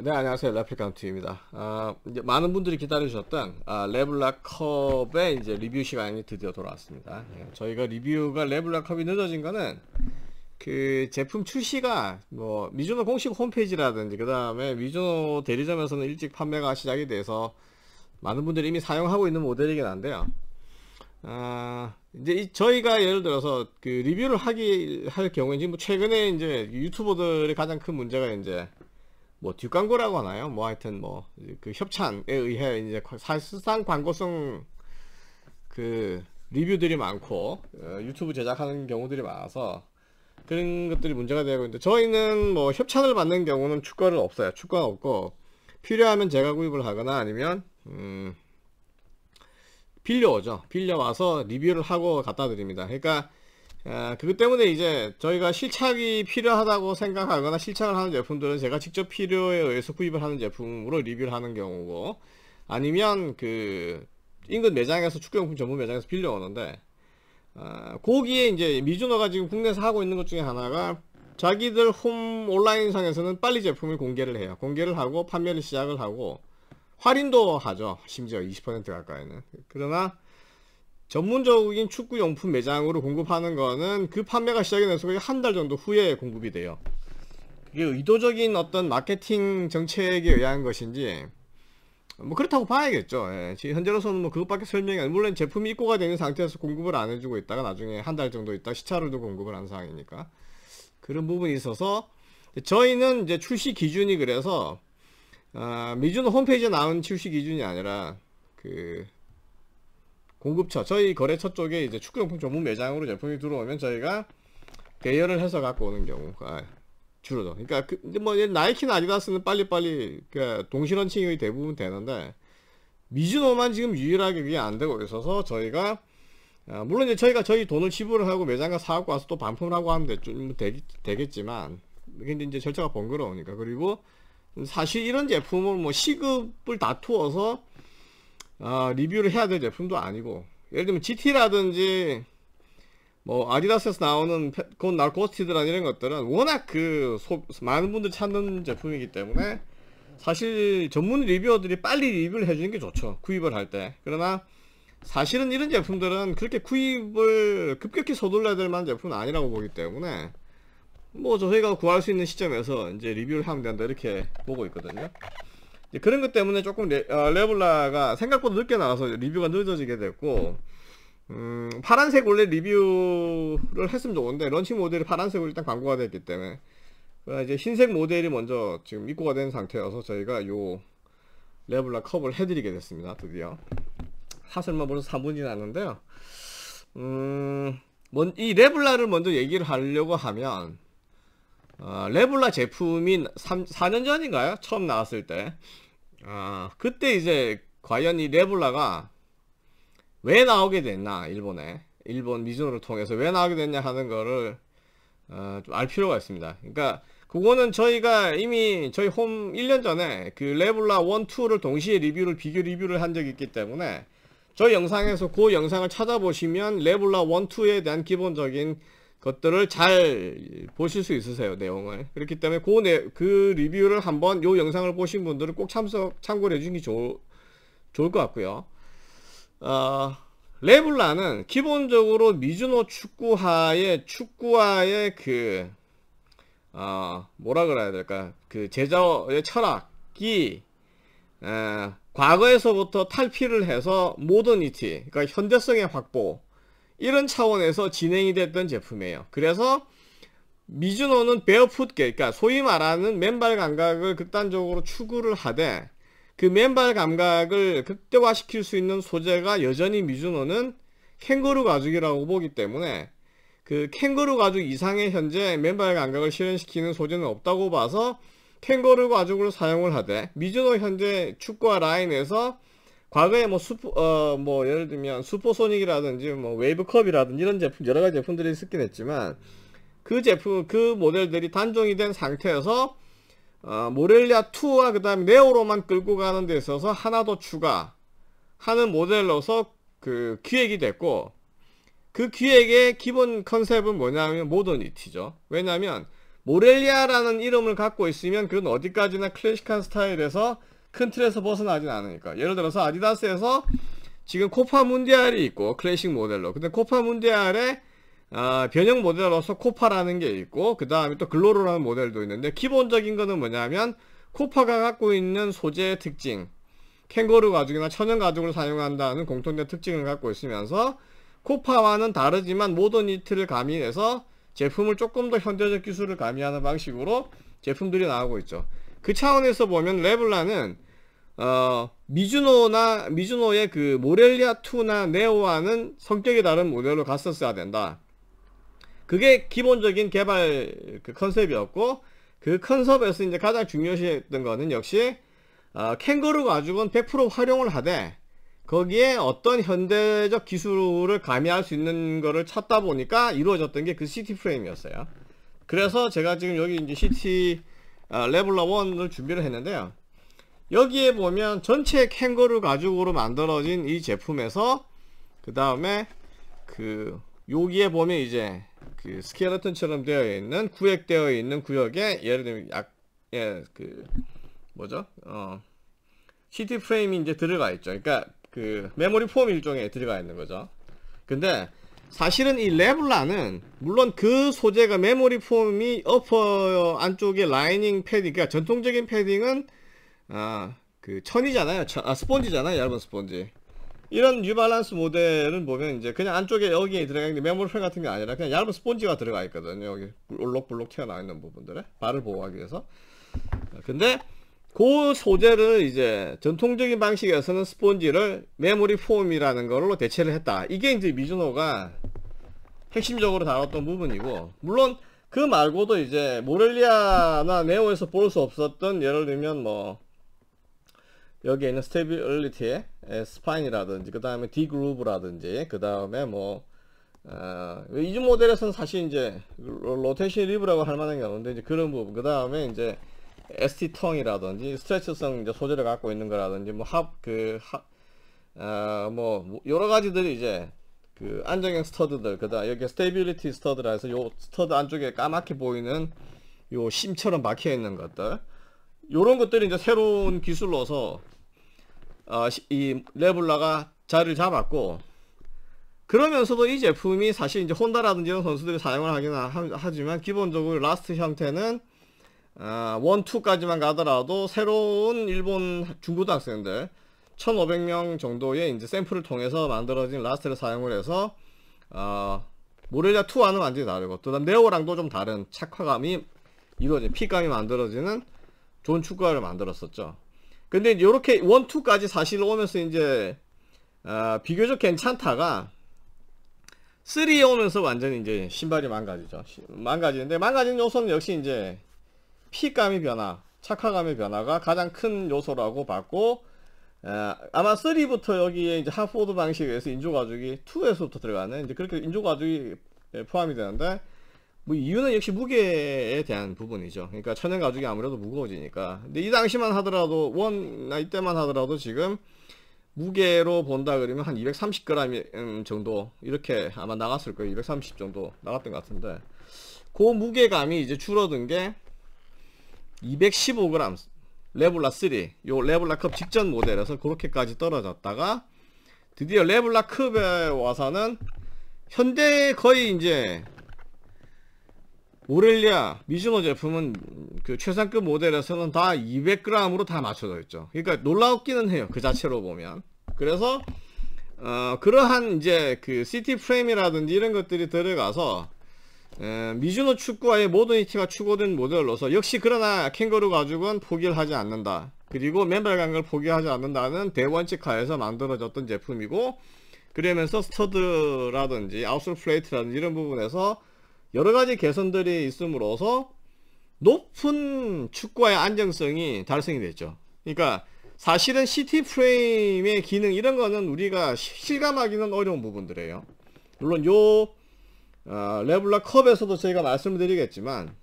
네 안녕하세요 레플리칸트입니다 아, 이제 많은 분들이 기다리셨던 아, 레블라컵의 이제 리뷰 시간이 드디어 돌아왔습니다 예, 저희가 리뷰가 레블라컵이 늦어진 거는 그 제품 출시가 뭐 미주노 공식 홈페이지라든지 그 다음에 미주노 대리점에서는 일찍 판매가 시작이 돼서 많은 분들이 이미 사용하고 있는 모델이긴 한데요 아, 이제 이, 저희가 예를 들어서 그 리뷰를 하기 할 경우에 지금 뭐 최근에 이제 유튜버들의 가장 큰 문제가 이제 뭐 뒷광고라고 하나요? 뭐 하여튼 뭐 그 협찬에 의해 이제 사실상 광고성 그 리뷰들이 많고 어, 유튜브 제작하는 경우들이 많아서 그런 것들이 문제가 되고 있는데 저희는 뭐 협찬을 받는 경우는 축가를 없어요. 축가가 없고 필요하면 제가 구입을 하거나 아니면 음 빌려오죠. 빌려와서 리뷰를 하고 갖다 드립니다. 그러니까 예, 그것 때문에 이제 저희가 실착이 필요하다고 생각하거나 실착을 하는 제품들은 제가 직접 필요에 의해서 구입을 하는 제품으로 리뷰를 하는 경우고 아니면 그 인근 매장에서 축구용품 전문 매장에서 빌려오는데 아, 거기에 이제 미주노가 지금 국내에서 하고 있는 것 중에 하나가 자기들 홈 온라인상에서는 빨리 제품을 공개를 해요. 공개를 하고 판매를 시작을 하고 할인도 하죠. 심지어 20% 가까이는. 그러나 전문적인 축구 용품 매장으로 공급하는 거는 그 판매가 시작이 돼서 한달 정도 후에 공급이 돼요. 그게 의도적인 어떤 마케팅 정책에 의한 것인지 뭐 그렇다고 봐야겠죠. 예. 현재로서는 뭐 그것밖에 설명이 안 물론 제품이 입고가 되는 상태에서 공급을 안 해주고 있다가 나중에 한 달 정도 있다 시차로도 공급을 한 상황이니까 그런 부분이 있어서 저희는 이제 출시 기준이 그래서 아, 미주노 홈페이지에 나온 출시 기준이 아니라 그 공급처 저희 거래처 쪽에 이제 축구용품 전문 매장으로 제품이 들어오면 저희가 대여를 해서 갖고 오는 경우가 아, 줄어져. 그러니까 그, 뭐 나이키나 아디다스는 빨리빨리 그 동시런 칭이 대부분 되는데 미즈노만 지금 유일하게 위에 안 되고 있어서 저희가 아, 물론 이제 저희가 저희 돈을 지불을 하고 매장가 사갖고 와서 또 반품을 하고 하면 뭐 되, 좀 되겠, 지만 근데 이제 절차가 번거로우니까 그리고 사실 이런 제품을 뭐 시급을 다투어서 아, 리뷰를 해야 될 제품도 아니고 예를 들면 GT라든지 뭐 아디다스에서 나오는 곧날코고스티드라 이런 것들은 워낙 그 소, 많은 분들 찾는 제품이기 때문에 사실 전문 리뷰어들이 빨리 리뷰를 해주는 게 좋죠 구입을 할 때 그러나 사실은 이런 제품들은 그렇게 구입을 급격히 서둘러야 될 만한 제품은 아니라고 보기 때문에 뭐 저희가 구할 수 있는 시점에서 이제 리뷰를 하면 된다 이렇게 보고 있거든요 그런 것 때문에 조금 레, 어, 레블라가 생각보다 늦게 나와서 리뷰가 늦어지게 됐고 음, 파란색 원래 리뷰를 했으면 좋은데 런칭 모델이 파란색으로 일단 광고가 됐기 때문에 어, 이제 흰색 모델이 먼저 지금 입고가 된 상태여서 저희가 요 레블라 컵을 해드리게 됐습니다 드디어 사설만 뭐 벌써 3분이 났는데요 음, 먼, 이 레블라를 먼저 얘기를 하려고 하면 어, 레블라 제품인 3, 4년 전인가요? 처음 나왔을 때 어, 그때 이제 과연 이 레블라가 왜 나오게 됐나 일본에 일본 미즈노를 통해서 왜 나오게 됐냐 하는 거를 어, 좀 알 필요가 있습니다 그러니까 그거는 저희가 이미 저희 홈 1년 전에 그 레블라 1, 2를 동시에 리뷰를 비교 리뷰를 한 적이 있기 때문에 저 영상에서 그 영상을 찾아보시면 레블라 1, 2에 대한 기본적인 것들을 잘 보실 수 있으세요 내용을 그렇기 때문에 그, 내, 그 리뷰를 한번 요 영상을 보신 분들은 꼭 참석 참고해 를 주시는 게 좋, 좋을 것 같고요 어, 레블라는 기본적으로 미즈노 축구하의축구하의그 어, 뭐라 그래야 될까 그 제자의 철학이 에, 어, 과거에서부터 탈피를 해서 모더니티 그러니까 현대성의 확보 이런 차원에서 진행이 됐던 제품이에요. 그래서 미즈노는 베어풋계, 그러니까 소위 말하는 맨발 감각을 극단적으로 추구를 하되 그 맨발 감각을 극대화시킬 수 있는 소재가 여전히 미즈노는 캥거루 가죽이라고 보기 때문에 그 캥거루 가죽 이상의 현재 맨발 감각을 실현시키는 소재는 없다고 봐서 캥거루 가죽을 사용을 하되 미즈노 현재 축구화 라인에서 과거에 뭐 수포 어뭐 예를 들면 수퍼소닉이라든지뭐 웨이브컵이라든지 이런 제품 여러 가지 제품들이 있긴 했지만 그 제품 그 모델들이 단종이 된 상태에서 어, 모렐리아 2와 그다음 네오로만 끌고 가는 데 있어서 하나 더 추가 하는 모델로서 그 기획이 됐고 그 기획의 기본 컨셉은 뭐냐면 모더니티죠. 왜냐하면 모렐리아라는 이름을 갖고 있으면 그건 어디까지나 클래식한 스타일에서 큰 틀에서 벗어나진 않으니까. 예를 들어서 아디다스에서 지금 코파 문디알이 있고 클래식 모델로. 근데 코파 문디알의 아, 변형 모델로서 코파라는 게 있고 그 다음에 또 글로로라는 모델도 있는데 기본적인 거는 뭐냐면 코파가 갖고 있는 소재의 특징 캥거루 가죽이나 천연 가죽을 사용한다는 공통된 특징을 갖고 있으면서 코파와는 다르지만 모던 니트를 가미해서 제품을 조금 더 현대적 기술을 가미하는 방식으로 제품들이 나오고 있죠. 그 차원에서 보면 레블라는 어, 미주노나 미주노의 그 모렐리아 2나 네오와는 성격이 다른 모델로 갔었어야 된다. 그게 기본적인 개발 그 컨셉이었고 그 컨셉에서 이제 가장 중요시했던 거는 역시 어, 캥거루 가죽은 100% 활용을 하되 거기에 어떤 현대적 기술을 가미할 수 있는 거를 찾다 보니까 이루어졌던 게 그 시티 프레임이었어요. 그래서 제가 지금 여기 이제 시티 어, 레블라 1을 준비를 했는데요. 여기에 보면 전체 캥거루 가죽으로 만들어진 이 제품에서 그 다음에 그 여기에 보면 이제 그 스켈레톤처럼 되어 있는 구획되어 있는 구역에 예를 들면 약 예 그 뭐죠 어시 t 프레임이 이제 들어가 있죠. 그러니까 그 메모리 폼 일종에 들어가 있는 거죠. 근데 사실은 이 레블라는 물론 그 소재가 메모리 폼이 어퍼 안쪽에 라이닝 패딩 그러니까 전통적인 패딩은 아, 그 천이잖아요. 천, 아, 스펀지잖아요 얇은 스펀지 이런 뉴발란스 모델은 보면 이제 그냥 안쪽에 여기에 들어가 있는 메모리펜 같은 게 아니라 그냥 얇은 스펀지가 들어가 있거든요. 여기 울록불록 튀어나와 있는 부분들에 발을 보호하기 위해서. 아, 근데 그 소재를 이제 전통적인 방식에서는 스펀지를 메모리 폼이라는 걸로 대체를 했다. 이게 이제 미즈노가 핵심적으로 다뤘던 부분이고 물론 그 말고도 이제 모렐리아나 네오에서 볼 수 없었던 예를 들면 뭐 여기에 있는 스테빌리티의 스파인이라든지 그 다음에 디그루브라든지그 다음에 뭐 어, 아, 이즈 모델에서는 사실 이제 로테이션 리브라고 할 만한 게 없는데 이제 그런 부분 그 다음에 이제 ST텅이라든지 스트레치성 이제 소재를 갖고 있는 거라든지 뭐 합 그합 그, 어, 뭐 여러 가지들이 이제 그 안정형 스터드들 그다음 여기 스테빌리티 스터드라 해서 요 스터드 안쪽에 까맣게 보이는 요 심처럼 박혀 있는 것들 요런 것들이 이제 새로운 기술로서 아이 레블라가 자리를 잡았고 그러면서도 이 제품이 사실 이제 혼다라든지 이런 선수들이 사용을 하긴 하지만 기본적으로 라스트 형태는 아, 원투까지만 가더라도 새로운 일본 중고등학생들 1,500명 정도의 이제 샘플을 통해서 만들어진 라스트를 사용을 해서 어, 아, 모렐라 투와는 완전히 다르고 또 네오랑도 좀 다른 착화감이 이루어진 핏감이 만들어지는 좋은 축구화를 만들었었죠. 근데 이렇게 원투까지 사실 오면서 이제 어, 비교적 괜찮다가 3에 오면서 완전히 이제 신발이 망가지죠. 망가지는데 망가지는 요소는 역시 이제 피감의 변화, 착화감의 변화가 가장 큰 요소라고 봤고 어, 아마 3부터 여기에 이제 하포드 방식에서 인조가죽이 2에서부터 들어가는 이제 그렇게 인조가죽이 예, 포함이 되는데 뭐 이유는 역시 무게에 대한 부분이죠. 그러니까 천연 가죽이 아무래도 무거워지니까. 근데 이 당시만 하더라도 원 이때만 하더라도 지금 무게로 본다 그러면 한 230g 음, 정도 이렇게 아마 나갔을 거예요. 230 정도 나갔던 것 같은데 그 무게감이 이제 줄어든 게 215g 레블라 3, 요 레블라 컵 직전 모델에서 그렇게까지 떨어졌다가 드디어 레블라 컵에 와서는 현대 거의 이제 오렐리아 미즈노 제품은 그 최상급 모델에서는 다 200g으로 다 맞춰져 있죠. 그러니까 놀라웠기는 해요. 그 자체로 보면. 그래서 어, 그러한 이제 그 시티 프레임이라든지 이런 것들이 들어가서 에, 미즈노 축구와의 모더니티가 추구된 모델로서 역시 그러나 캥거루 가죽은 포기를 하지 않는다. 그리고 맨발 강을 포기하지 않는다는 대원칙하에서 만들어졌던 제품이고 그러면서 스터드라든지 아웃솔 플레이트라든지 이런 부분에서 여러 가지 개선들이 있음으로써 높은 축구와의 안정성이 달성이 됐죠. 그러니까 사실은 시티 프레임의 기능 이런 거는 우리가 실감하기는 어려운 부분들이에요. 물론 요 어, 레블라 컵에서도 저희가 말씀을 드리겠지만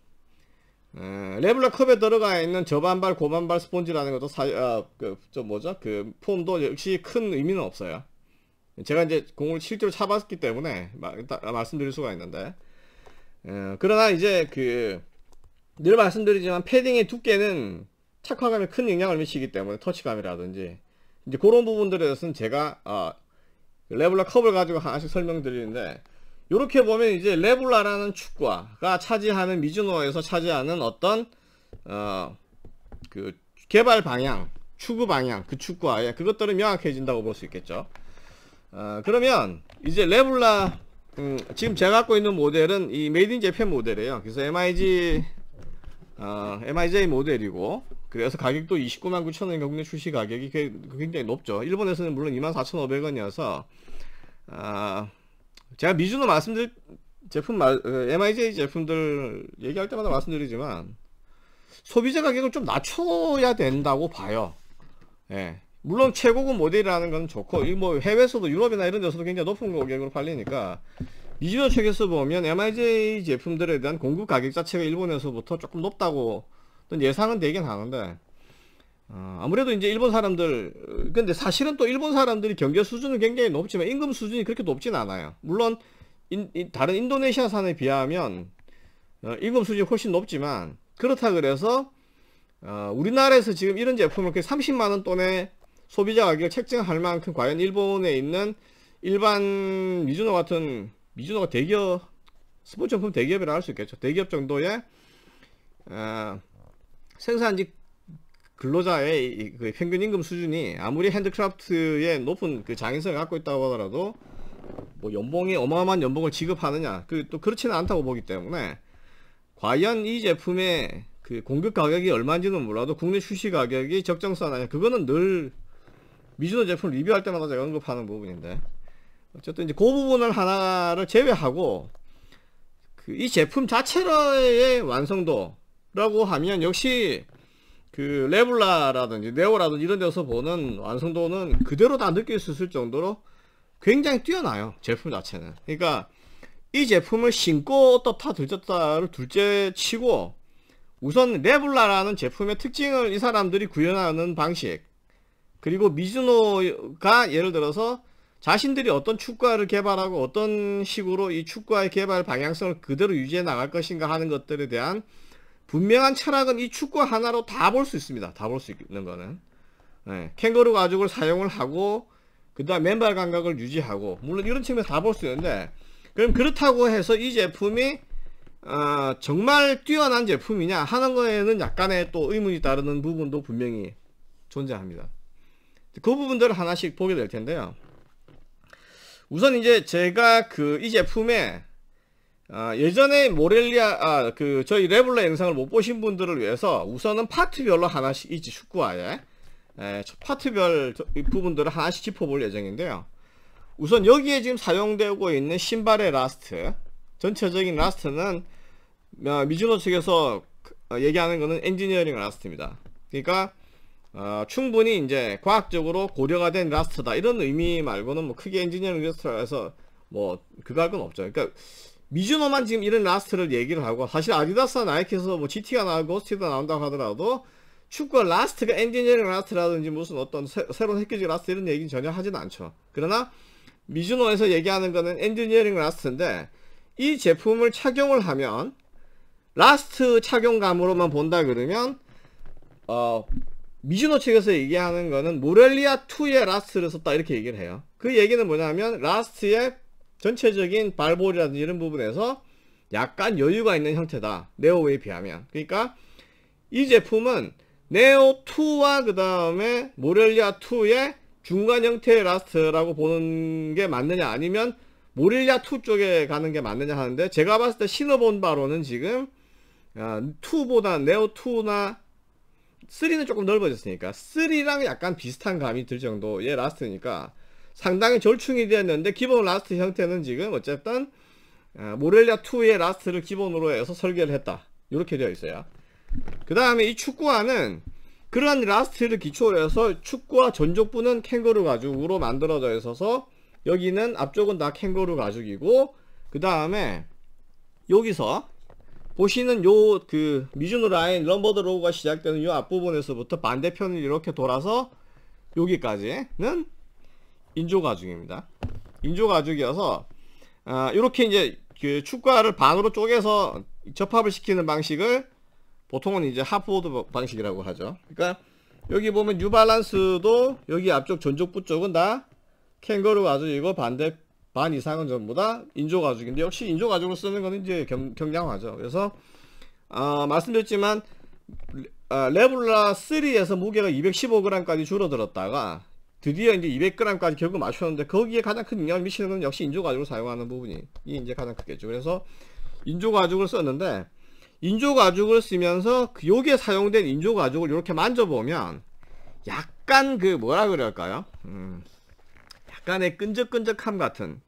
어, 레블라 컵에 들어가 있는 저반발 고반발 스폰지라는 것도 사, 어, 그, 저 뭐죠? 그 폼도 역시 큰 의미는 없어요. 제가 이제 공을 실제로 차봤기 때문에 마, 다, 말씀드릴 수가 있는데 예, 그러나 이제 그 늘 말씀드리지만 패딩의 두께는 착화감에 큰 영향을 미치기 때문에 터치감이라든지 이제 그런 부분들에 대해서는 제가 어, 레블라 컵을 가지고 하나씩 설명드리는데 이렇게 보면 이제 레블라라는 축구화가 차지하는 미즈노에서 차지하는 어떤 어, 그 개발 방향, 추구 방향, 그 축구화에 그것들은 명확해진다고 볼 수 있겠죠. 어, 그러면 이제 레블라 음, 지금 제가 갖고 있는 모델은 이 메이드 인 재팬 모델이에요. 그래서 MIG 어, MIJ 모델이고 그래서 가격도 29만 9천 원인 가 국내 출시 가격이 굉장히 높죠. 일본에서는 물론 2만 4,500원이어서 아, 제가 미주노 말씀드릴 제품 말 어, MIJ 제품들 얘기할 때마다 말씀드리지만 소비자 가격을 좀 낮춰야 된다고 봐요. 예. 물론 최고급 모델이라는 건 좋고 이 뭐 해외에서도 유럽이나 이런 데서도 굉장히 높은 가격으로 팔리니까 미주노 책에서 보면 MIJ 제품들에 대한 공급 가격 자체가 일본에서부터 조금 높다고 예상은 되긴 하는데 어, 아무래도 이제 일본 사람들 근데 사실은 또 일본 사람들이 경제 수준은 굉장히 높지만 임금 수준이 그렇게 높진 않아요 물론 인, 인, 다른 인도네시아산에 비하면 어, 임금 수준이 훨씬 높지만 그렇다 그래서 어, 우리나라에서 지금 이런 제품을 30만원 돈에 소비자 가격을 책정할 만큼 과연 일본에 있는 일반 미주노 같은 미주노가 대기업 스포츠 용품 대기업이라 할 수 있겠죠. 대기업 정도의 어, 생산직 근로자의 그 평균 임금 수준이 아무리 핸드크라프트의 높은 그 장인성을 갖고 있다고 하더라도 뭐 연봉이 어마어마한 연봉을 지급하느냐 그 또 그렇지는 않다고 보기 때문에 과연 이 제품의 그 공급 가격이 얼마인지는 몰라도 국내 출시 가격이 적정선아니야 그거는 늘 미주노 제품 리뷰할 때마다 제가 언급하는 부분인데 어쨌든 이제 그 부분을 하나를 제외하고 그이 제품 자체의 완성도라고 하면 역시 그 레블라라든지 네오라든지 이런 데서 보는 완성도는 그대로 다 느낄 수 있을 정도로 굉장히 뛰어나요 제품 자체는 그러니까 이 제품을 신고 떴다 들쳤다를 둘째 치고 우선 레블라라는 제품의 특징을 이 사람들이 구현하는 방식 그리고 미즈노가 예를 들어서 자신들이 어떤 축구화를 개발하고 어떤 식으로 이 축구화의 개발 방향성을 그대로 유지해 나갈 것인가 하는 것들에 대한 분명한 철학은 이 축구 화 하나로 다 볼 수 있습니다. 다 볼 수 있는 거는. 네. 캥거루 가죽을 사용을 하고 그 다음 맨발 감각을 유지하고 물론 이런 측면에서 다 볼 수 있는데 그럼 그렇다고 해서 이 제품이 어, 정말 뛰어난 제품이냐 하는 거에는 약간의 또 의문이 따르는 부분도 분명히 존재합니다. 그 부분들을 하나씩 보게 될 텐데요. 우선 이제 제가 그 이 제품에 아, 예전에 모렐리아 아, 그 저희 레블라 영상을 못 보신 분들을 위해서 우선은 파트별로 하나씩 이지 축구화에 에, 예, 파트별 부분들을 하나씩 짚어볼 예정인데요. 우선 여기에 지금 사용되고 있는 신발의 라스트 전체적인 라스트는 어, 미주노 측에서 그, 어, 얘기하는 것은 엔지니어링 라스트입니다. 그러니까 어, 충분히 이제 과학적으로 고려가 된 라스트다 이런 의미 말고는 뭐 크게 엔지니어링 라스트라서 해뭐 그거 할 건 없죠. 그러니까 미주노만 지금 이런 라스트를 얘기를 하고 사실 아디다스나 나이키에서 뭐 GT가 나오고 고스티가 나온다고 하더라도 축구가 라스트가 엔지니어링 라스트라든지 무슨 어떤 새, 로운 핵교지 라스트 이런 얘기는 전혀 하진 않죠. 그러나 미주노에서 얘기하는 거는 엔지니어링 라스트인데 이 제품을 착용을 하면 라스트 착용감으로만 본다 그러면 어 미주노 측에서 얘기하는 거는 모렐리아 2의 라스트를 썼다 이렇게 얘기를 해요. 그 얘기는 뭐냐면 라스트의 전체적인 발볼이라든지 이런 부분에서 약간 여유가 있는 형태다. 네오에 비하면. 그러니까 이 제품은 네오2와 그 다음에 모렐리아2의 중간 형태의 라스트라고 보는 게 맞느냐 아니면 모렐리아2 쪽에 가는 게 맞느냐 하는데 제가 봤을 때 신어본 바로는 지금 2보다 아, 네오2나 3는 조금 넓어졌으니까 3랑 약간 비슷한 감이 들 정도 얘 라스트니까 상당히 절충이 되었는데 기본 라스트 형태는 지금 어쨌든 아, 모렐리아 2의 라스트를 기본으로 해서 설계를 했다 이렇게 되어 있어요 그 다음에 이 축구화는 그러한 라스트를 기초로 해서 축구화 전족부는 캥거루 가죽으로 만들어져 있어서 여기는 앞쪽은 다 캥거루 가죽이고 그 다음에 여기서 보시는 요 그 미주노 라인 럼버드 로우가 시작되는 요 앞부분에서부터 반대편을 이렇게 돌아서 여기까지는 인조가죽입니다. 인조가죽이어서 아, 이렇게 이제 그 축가를 반으로 쪼개서 접합을 시키는 방식을 보통은 이제 하프보드 방식이라고 하죠. 그러니까 여기 보면 뉴발란스도 여기 앞쪽 전족부 쪽은 다 캥거루 가죽이고 반대 반 이상은 전부 다 인조가죽인데 역시 인조가죽으로 쓰는 거는 이제 경, 량화죠 그래서 아 말씀드렸지만 아, 레블라 3에서 무게가 215g까지 줄어들었다가 드디어 이제 200g까지 결국 맞췄는데 거기에 가장 큰 영향을 미치는 건 역시 인조가죽을 사용하는 부분이 이제 가장 크겠죠. 그래서 인조가죽을 썼는데 인조가죽을 쓰면서 그 요게 사용된 인조가죽을 이렇게 만져보면 약간 그 뭐라 그럴까요? 음, 약간의 끈적끈적함 같은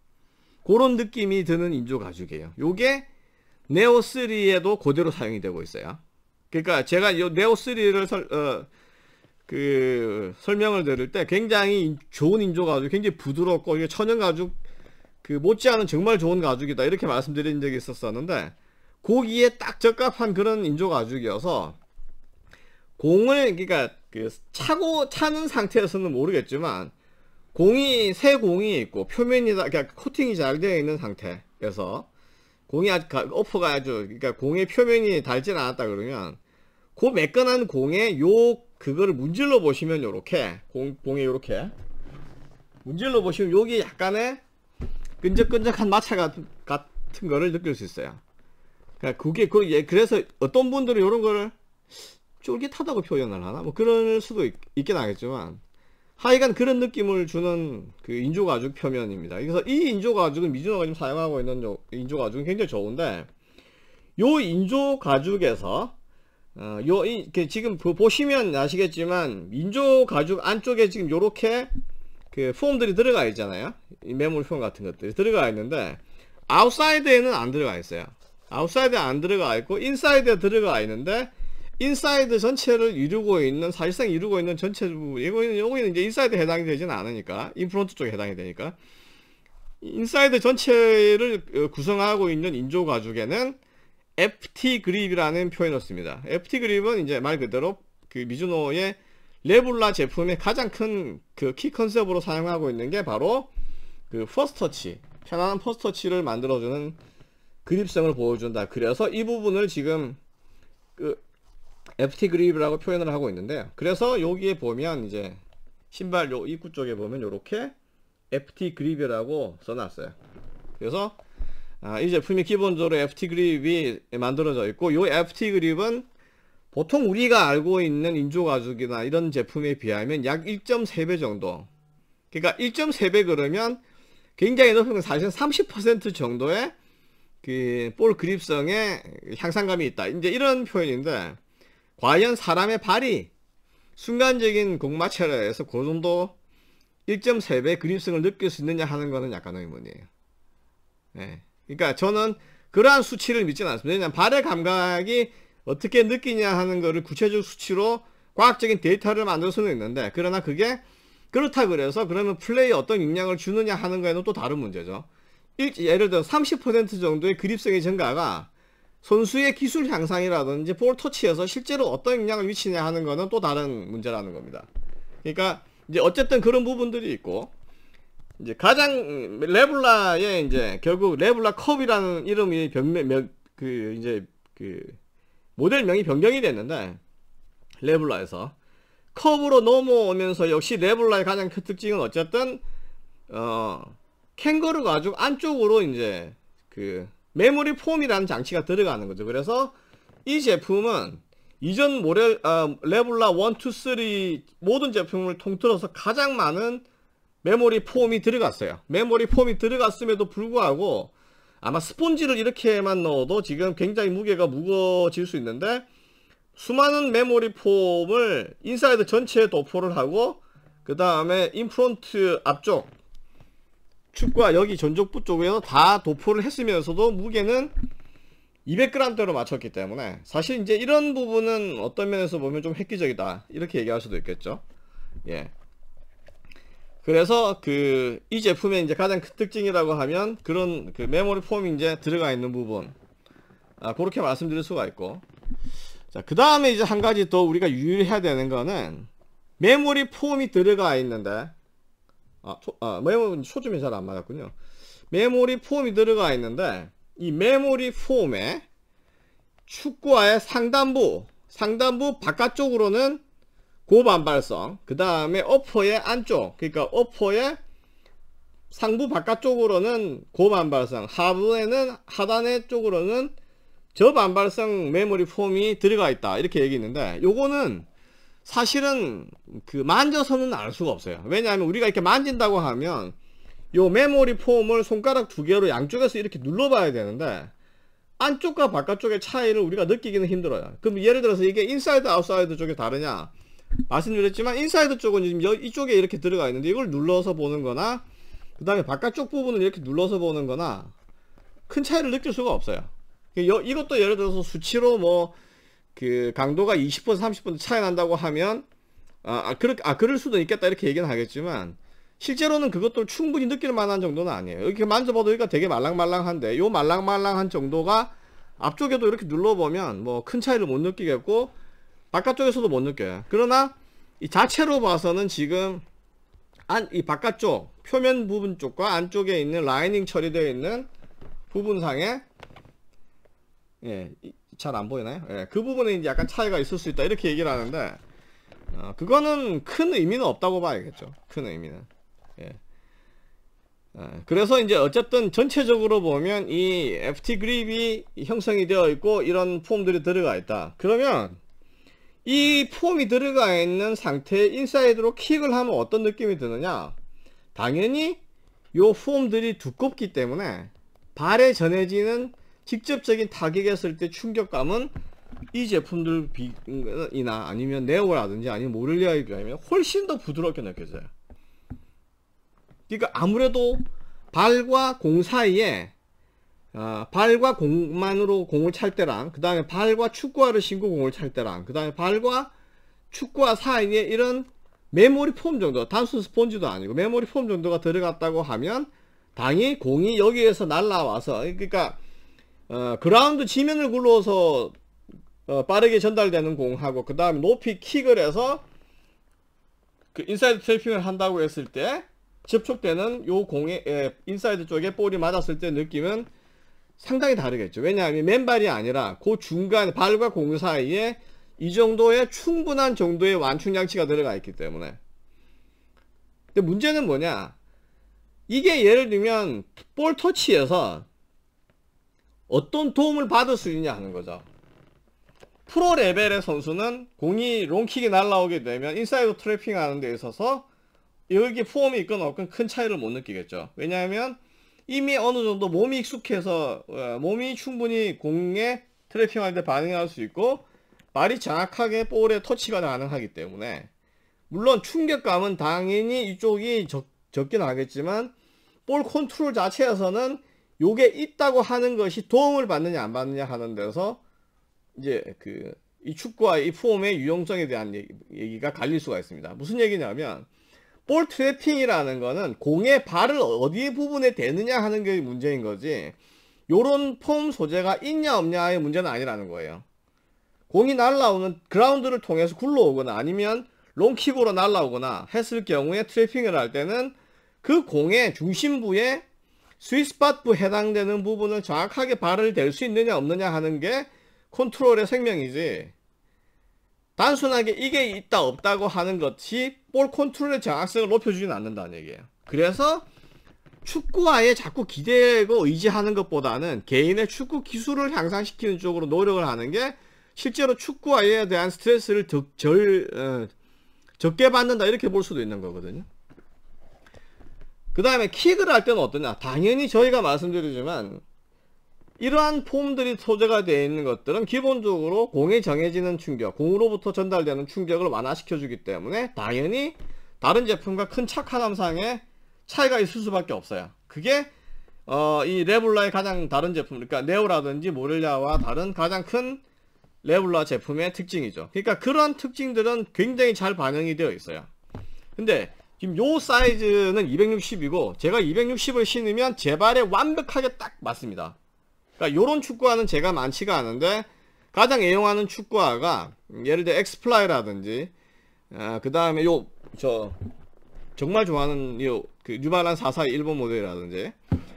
그런 느낌이 드는 인조 가죽이에요. 요게 네오3에도 그대로 사용이 되고 있어요. 그러니까 제가 요 네오3를 설, 어, 그 설명을 들을 때 굉장히 좋은 인조 가죽, 굉장히 부드럽고 이게 천연 가죽 그 못지않은 정말 좋은 가죽이다 이렇게 말씀드린 적이 있었었는데 고기에 딱 적합한 그런 인조 가죽이어서 공을 그니까그 차고 차는 상태에서는 모르겠지만 공이 새 공이 있고 표면이 다 그러니까 코팅이 잘 되어 있는 상태에서 공이 아주 어퍼가 아주 그러니까 공의 표면이 닳진 않았다 그러면 그 매끈한 공에 요 그거를 문질러 보시면 요렇게 공 공에 요렇게 문질러 보시면 여기 약간의 끈적끈적한 마찰 같은, 같은 거를 느낄 수 있어요. 그러 그러니까 그게 그 예, 그래서 어떤 분들은 이런 거를 쫄깃하다고 표현을 하나 뭐 그럴 수도 있, 있긴 하겠지만 하여간 그런 느낌을 주는 그 인조가죽 표면입니다. 그래서 이 인조가죽은 미즈노가 지금 사용하고 있는 인조가죽은 굉장히 좋은데 요 인조가죽에서 어, 요, 이, 지금 그 보시면 아시겠지만 인조가죽 안쪽에 지금 요렇게 그 폼들이 들어가 있잖아요. 이 매물 폼 같은 것들이 들어가 있는데 아웃사이드에는 안 들어가 있어요. 아웃사이드에 안 들어가 있고 인사이드에 들어가 있는데 인사이드 전체를 이루고 있는 사실상 이루고 있는 전체 부분 이거는 여기는 이제 인사이드 해당이 되지는 않으니까 인프론트 쪽에 해당이 되니까 인사이드 전체를 어, 구성하고 있는 인조 가죽에는 FT 그립이라는 표현을 씁니다. FT 그립은 이제 말 그대로 그 미즈노의 레블라 제품의 가장 큰 그 키 컨셉으로 사용하고 있는 게 바로 그 퍼스터치 편안한 퍼스터치를 만들어주는 그립성을 보여준다. 그래서 이 부분을 지금 그 FT 그립이라고 표현을 하고 있는데 그래서 여기에 보면 이제 신발 요 입구 쪽에 보면 이렇게 FT 그립이라고 써놨어요 그래서 아, 이 제품이 기본적으로 FT 그립이 만들어져 있고 요 FT 그립은 보통 우리가 알고 있는 인조가죽이나 이런 제품에 비하면 약 1.3배 정도 그러니까 1.3배 그러면 굉장히 높은 건 사실 30% 정도의 그 볼그립성에 향상감이 있다 이제 이런 표현인데 과연 사람의 발이 순간적인 공마체라에서 그 정도 1.3배 그립성을 느낄 수 있느냐 하는 거는 약간 의문이에요. 네. 그러니까 저는 그러한 수치를 믿지는 않습니다. 왜냐하면 발의 감각이 어떻게 느끼냐 하는 거를 구체적 수치로 과학적인 데이터를 만들 수는 있는데 그러나 그게 그렇다 그래서 그러면 플레이에 어떤 영향을 주느냐 하는 거에는 또 다른 문제죠. 예를 들어 30% 정도의 그립성의 증가가 선수의 기술 향상이라든지 볼 터치에서 실제로 어떤 영향을 미치냐 하는 거는 또 다른 문제라는 겁니다. 그러니까 이제 어쨌든 그런 부분들이 있고 이제 가장 레블라의 이제 결국 레블라 컵이라는 이름이 변명 그 이제 그 모델명이 변경이 됐는데 레블라에서 컵으로 넘어오면서 역시 레블라의 가장 큰 특징은 어쨌든 어 캥거루가 아주 안쪽으로 이제 그 메모리 폼이라는 장치가 들어가는 거죠. 그래서 이 제품은 이전 모델 아, 레블라 1, 2, 3 모든 제품을 통틀어서 가장 많은 메모리 폼이 들어갔어요. 메모리 폼이 들어갔음에도 불구하고 아마 스폰지를 이렇게만 넣어도 지금 굉장히 무게가 무거워질 수 있는데 수많은 메모리 폼을 인사이드 전체에 도포를 하고 그 다음에 인프론트 앞쪽 축과 여기 전족부 쪽에서 다 도포를 했으면서도 무게는 200g대로 맞췄기 때문에 사실 이제 이런 부분은 어떤 면에서 보면 좀 획기적이다 이렇게 얘기할 수도 있겠죠 예 그래서 그 이 제품의 이제 가장 큰 특징이라고 하면 그런 그 메모리 폼이 이제 들어가 있는 부분 아 그렇게 말씀드릴 수가 있고 자그 다음에 이제 한 가지 더 우리가 유의해야 되는 거는 메모리 폼이 들어가 있는데 아, 소, 아 메모리 초점이 잘안 맞았군요. 메모리 폼이 들어가 있는데 이 메모리 폼에 축구화의 상단부, 상단부 바깥쪽으로는 고반발성, 그 다음에 어퍼의 안쪽, 그러니까 어퍼의 상부 바깥쪽으로는 고반발성, 하부에는 하단의 쪽으로는 저반발성 메모리 폼이 들어가 있다 이렇게 얘기 했는데 요거는 사실은 그 만져서는 알 수가 없어요. 왜냐하면 우리가 이렇게 만진다고 하면 요 메모리 폼을 손가락 두 개로 양쪽에서 이렇게 눌러봐야 되는데 안쪽과 바깥쪽의 차이를 우리가 느끼기는 힘들어요. 그럼 예를 들어서 이게 인사이드 아웃사이드 쪽이 다르냐? 말씀드렸지만 인사이드 쪽은 지금 여, 이쪽에 이렇게 들어가 있는데 이걸 눌러서 보는 거나 그 다음에 바깥쪽 부분을 이렇게 눌러서 보는 거나 큰 차이를 느낄 수가 없어요. 그 이것도 예를 들어서 수치로 뭐그 강도가 20분 30분 차이 난다고 하면 아, 아 그렇 아 그럴 수도 있겠다 이렇게 얘기는 하겠지만 실제로는 그것도 충분히 느낄 만한 정도는 아니에요. 이렇게 만져봐도 여기가 되게 말랑말랑한데 요 말랑말랑한 정도가 앞쪽에도 이렇게 눌러보면 뭐 큰 차이를 못 느끼겠고 바깥쪽에서도 못 느껴요. 그러나 이 자체로 봐서는 지금 안, 이 바깥쪽 표면 부분 쪽과 안쪽에 있는 라이닝 처리되어 있는 부분상에 예, 잘안 보이나요? 예, 그 부분에 이제 약간 차이가 있을 수 있다 이렇게 얘기를 하는데 어, 그거는 큰 의미는 없다고 봐야겠죠. 큰 의미는. 예. 어, 그래서 이제 어쨌든 전체적으로 보면 이 FT 그립이 형성이 되어 있고 이런 폼들이 들어가 있다. 그러면 이 폼이 들어가 있는 상태 인사이드로 킥을 하면 어떤 느낌이 드느냐? 당연히 요 폼들이 두껍기 때문에 발에 전해지는 직접적인 타격했을 때 충격감은 이 제품들이나 아니면 네오라든지 아니면 모렐리아에 비하면 훨씬 더 부드럽게 느껴져요. 그러니까 아무래도 발과 공 사이에 어, 발과 공만으로 공을 찰 때랑 그 다음에 발과 축구화를 신고 공을 찰 때랑 그 다음에 발과 축구화 사이에 이런 메모리 폼 정도 단순 스폰지도 아니고 메모리 폼 정도가 들어갔다고 하면 당연히 공이 여기에서 날라와서 그러니까 어, 그라운드 지면을 굴러서 어, 빠르게 전달되는 공하고 그 다음 높이 킥을 해서 그 인사이드 트래핑을 한다고 했을 때 접촉되는 요 공의 예, 인사이드 쪽에 볼이 맞았을 때 느낌은 상당히 다르겠죠. 왜냐하면 맨발이 아니라 그 중간 발과 공 사이에 이 정도의 충분한 정도의 완충 장치가 들어가 있기 때문에 근데 문제는 뭐냐 이게 예를 들면 볼 터치에서 어떤 도움을 받을 수 있냐 하는 거죠. 프로 레벨의 선수는 공이 롱킥이 날라오게 되면 인사이드 트래핑 하는 데 있어서 여기 폼이 있건 없건 큰 차이를 못 느끼겠죠. 왜냐하면 이미 어느 정도 몸이 익숙해서 어, 몸이 충분히 공에 트래핑할 때 반응할 수 있고 발이 정확하게 볼에 터치가 가능하기 때문에 물론 충격감은 당연히 이쪽이 적, 적긴 하겠지만 볼 컨트롤 자체에서는 요게 있다고 하는 것이 도움을 받느냐 안 받느냐 하는 데서 이제 그 이 축구와 이 폼의 유용성에 대한 얘기, 가 갈릴 수가 있습니다. 무슨 얘기냐면 볼 트래핑이라는 거는 공의 발을 어디에 부분에 대느냐 하는 게 문제인 거지 요런 폼 소재가 있냐 없냐의 문제는 아니라는 거예요. 공이 날라오는 그라운드를 통해서 굴러오거나 아니면 롱킥으로 날라오거나 했을 경우에 트래핑을 할 때는 그 공의 중심부에 스위스팟부 해당되는 부분을 정확하게 발을 댈 수 있느냐 없느냐 하는 게 컨트롤의 생명이지 단순하게 이게 있다 없다고 하는 것이 볼 컨트롤의 정확성을 높여주지는 않는다는 얘기예요 그래서 축구화에 자꾸 기대고 의지하는 것보다는 개인의 축구 기술을 향상시키는 쪽으로 노력을 하는 게 실제로 축구화에 대한 스트레스를 적, 절, 어, 적게 받는다 이렇게 볼 수도 있는 거거든요 그 다음에 킥을 할 때는 어떠냐 당연히 저희가 말씀드리지만 이러한 폼들이 소재가 되어 있는 것들은 기본적으로 공에 정해지는 충격 공으로부터 전달되는 충격을 완화시켜 주기 때문에 당연히 다른 제품과 큰 착화남상의 차이가 있을 수밖에 없어요 그게 어, 이 레블라의 가장 다른 제품 그러니까 네오라든지 모렐라와 다른 가장 큰 레블라 제품의 특징이죠 그러니까 그런 특징들은 굉장히 잘 반영이 되어 있어요 근데 지금 요 사이즈는 260이고 제가 260을 신으면 제 발에 완벽하게 딱 맞습니다 그러니까 요런 축구화는 제가 많지가 않은데 가장 애용하는 축구화가 예를 들어 엑스플라이라든지 아, 그 다음에 요저 정말 좋아하는 요그 뉴발란 44 1번 모델이라든지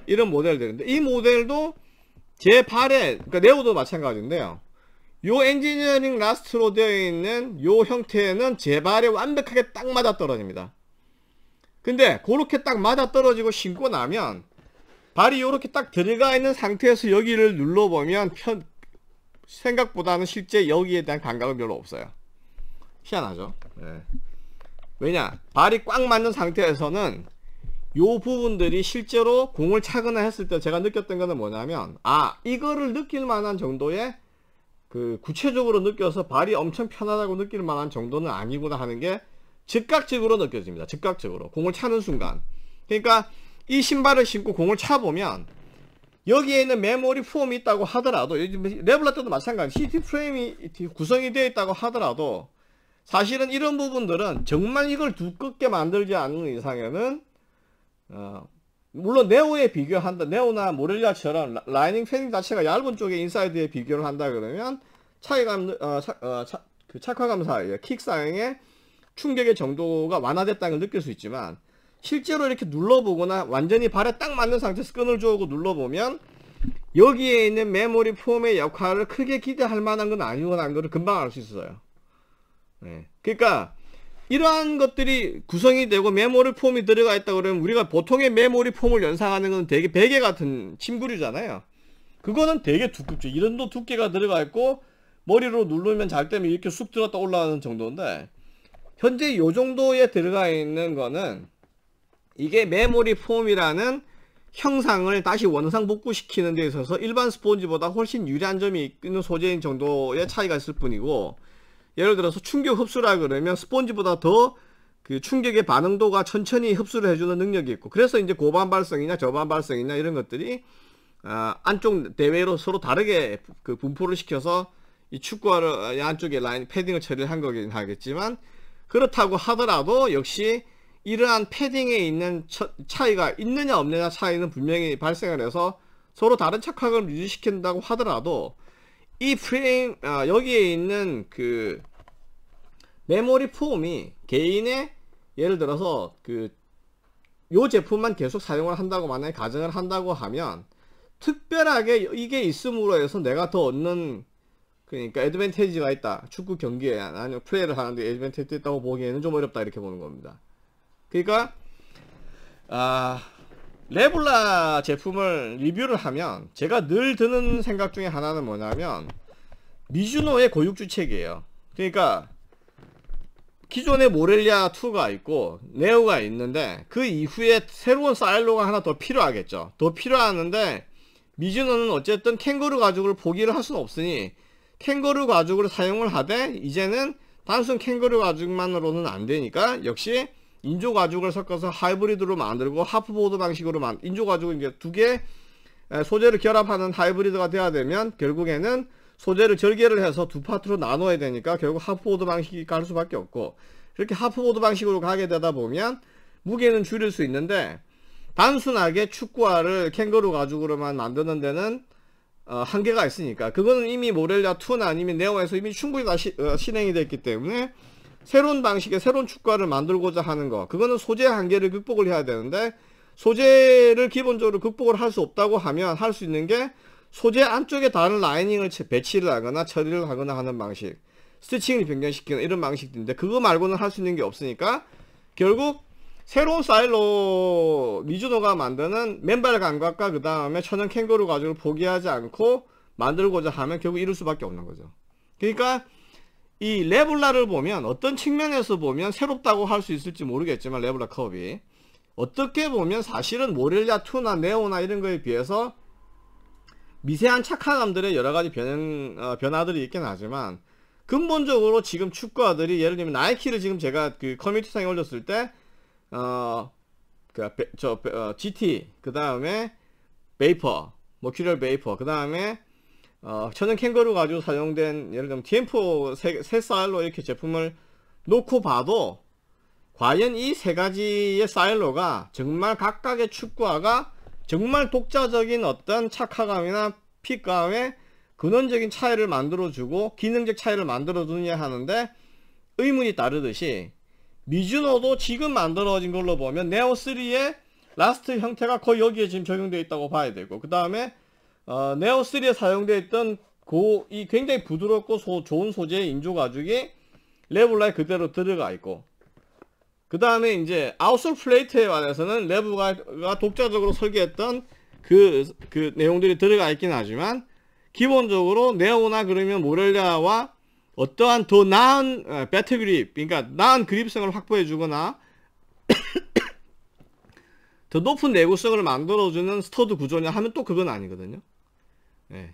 이런 모델들인데 이 모델도 제 발에 그러니까 네오도 마찬가지인데요 요 엔지니어링 라스트로 되어 있는 요 형태는 제 발에 완벽하게 딱 맞아 떨어집니다 근데 그렇게 딱 맞아떨어지고 신고 나면 발이 이렇게 딱 들어가 있는 상태에서 여기를 눌러보면 편, 생각보다는 실제 여기에 대한 감각은 별로 없어요 희한하죠 네. 왜냐 발이 꽉 맞는 상태에서는 요 부분들이 실제로 공을 차거나 했을 때 제가 느꼈던 거는 뭐냐면 아 이거를 느낄 만한 정도의 그 구체적으로 느껴서 발이 엄청 편하다고 느낄 만한 정도는 아니구나 하는 게 즉각적으로 느껴집니다. 즉각적으로. 공을 차는 순간. 그러니까 이 신발을 신고 공을 차보면 여기에 있는 메모리 폼이 있다고 하더라도 레블라 때도 마찬가지 CT 프레임이 구성이 되어 있다고 하더라도 사실은 이런 부분들은 정말 이걸 두껍게 만들지 않는 이상에는 어, 물론 네오에 비교한다 네오나 모렐리아처럼 라이닝 패딩 자체가 얇은 쪽에 인사이드에 비교를 한다 그러면 차이감 어, 차, 어, 차, 그 착화감 사이에 킥 사양에 충격의 정도가 완화됐다는 걸 느낄 수 있지만 실제로 이렇게 눌러보거나 완전히 발에 딱 맞는 상태에서 끈을 조고 눌러보면 여기에 있는 메모리 폼의 역할을 크게 기대할 만한 건 아니구나 하는 걸 금방 알 수 있어요. 네. 그러니까 이러한 것들이 구성이 되고 메모리 폼이 들어가 있다 그러면 우리가 보통의 메모리 폼을 연상하는 건 되게 베개 같은 침구류잖아요. 그거는 되게 두껍죠. 이런 도 두께가 들어가 있고 머리로 누르면 잘 때면 이렇게 쑥 들었다 올라가는 정도인데 현재 요 정도에 들어가 있는 거는 이게 메모리 폼이라는 형상을 다시 원상 복구시키는 데 있어서 일반 스폰지보다 훨씬 유리한 점이 있는 소재인 정도의 차이가 있을 뿐이고 예를 들어서 충격 흡수라 그러면 스폰지보다 더 그 충격의 반응도가 천천히 흡수를 해주는 능력이 있고 그래서 이제 고반 발성이나 저반 발성이나 이런 것들이 아, 안쪽 대외로 서로 다르게 그 분포를 시켜서 이 축구화를 아, 안쪽에 라인 패딩을 처리한 거긴 하겠지만 그렇다고 하더라도 역시 이러한 패딩에 있는 차이가 있느냐 없느냐 차이는 분명히 발생을 해서 서로 다른 착각을 유지시킨다고 하더라도 이 프레임 아, 여기에 있는 그 메모리 폼이 개인의 예를 들어서 그 요 제품만 계속 사용을 한다고 만약에 가정을 한다고 하면 특별하게 이게 있음으로 해서 내가 더 얻는 그러니까 에드벤테이지가 있다. 축구 경기에 아니면 플레이를 하는데 에드벤테이지 있다고 보기에는 좀 어렵다 이렇게 보는 겁니다. 그러니까 아 레블라 제품을 리뷰를 하면 제가 늘 드는 생각 중에 하나는 뭐냐면 미주노의 고육주책이에요. 그러니까 기존의 모렐리아 2가 있고 네오가 있는데 그 이후에 새로운 사일로가 하나 더 필요하겠죠. 더 필요하는데 미주노는 어쨌든 캥거루 가죽을 포기를 할 수는 없으니 캥거루 가죽으로 사용을 하되 이제는 단순 캥거루 가죽만으로는 안 되니까 역시 인조 가죽을 섞어서 하이브리드로 만들고 하프보드 방식으로 만 인조 가죽은 이제 두 개 소재를 결합하는 하이브리드가 돼야 되면 결국에는 소재를 절개를 해서 두 파트로 나눠야 되니까 결국 하프보드 방식이 갈 수밖에 없고 이렇게 하프보드 방식으로 가게 되다 보면 무게는 줄일 수 있는데 단순하게 축구화를 캥거루 가죽으로만 만드는 데는 어, 한계가 있으니까 그거는 이미 모렐리아 2나 아니면 네오에서 이미 충분히 다 시, 어, 실행이 됐기 때문에 새로운 방식의 새로운 축가를 만들고자 하는 거 그거는 소재 한계를 극복을 해야 되는데 소재를 기본적으로 극복을 할 수 없다고 하면 할 수 있는 게 소재 안쪽에 다른 라이닝을 배치를 하거나 처리를 하거나 하는 방식 스티칭을 변경시키는 이런 방식들인데 그거 말고는 할 수 있는 게 없으니까 결국 새로운 스타일로 미주노가 만드는 맨발 감각과 그 다음에 천연 캥거루 가죽을 포기하지 않고 만들고자 하면 결국 이룰 수밖에 없는 거죠. 그러니까 이 레블라를 보면 어떤 측면에서 보면 새롭다고 할 수 있을지 모르겠지만 레블라 컵이 어떻게 보면 사실은 모렐리아2나 네오나 이런 거에 비해서 미세한 착화감들의 여러 가지 변, 어, 변화들이 있긴 하지만 근본적으로 지금 축구화들이 예를 들면 나이키를 지금 제가 그 커뮤니티상에 올렸을 때 어, 그, 저, 어, GT, 그 다음에, 베이퍼, 머큐럴 베이퍼, 그 다음에, 어, 천연 캥거루 가지고 사용된, 예를 들면, TM4 세, 세일로 이렇게 제품을 놓고 봐도, 과연 이 세 가지의 사일로가 정말 각각의 축구화가 정말 독자적인 어떤 착화감이나 핏감의 근원적인 차이를 만들어주고 기능적 차이를 만들어주느냐 하는데 의문이 따르듯이 미즈노도 지금 만들어진 걸로 보면 네오3의 라스트 형태가 거의 여기에 지금 적용되어 있다고 봐야 되고 그 다음에 어, 네오3에 사용되어 있던 고, 이 굉장히 부드럽고 소, 좋은 소재의 인조 가죽이 레블라에 그대로 들어가 있고 그 다음에 이제 아웃솔 플레이트에 관해서는 레브가 독자적으로 설계했던 그, 그 내용들이 들어가 있긴 하지만 기본적으로 네오나 그러면 모렐리아와 어떠한 더 나은 어, 배터 그립, 그러니까 나은 그립성을 확보해 주거나 더 높은 내구성을 만들어주는 스터드 구조냐 하면 또 그건 아니거든요. 예.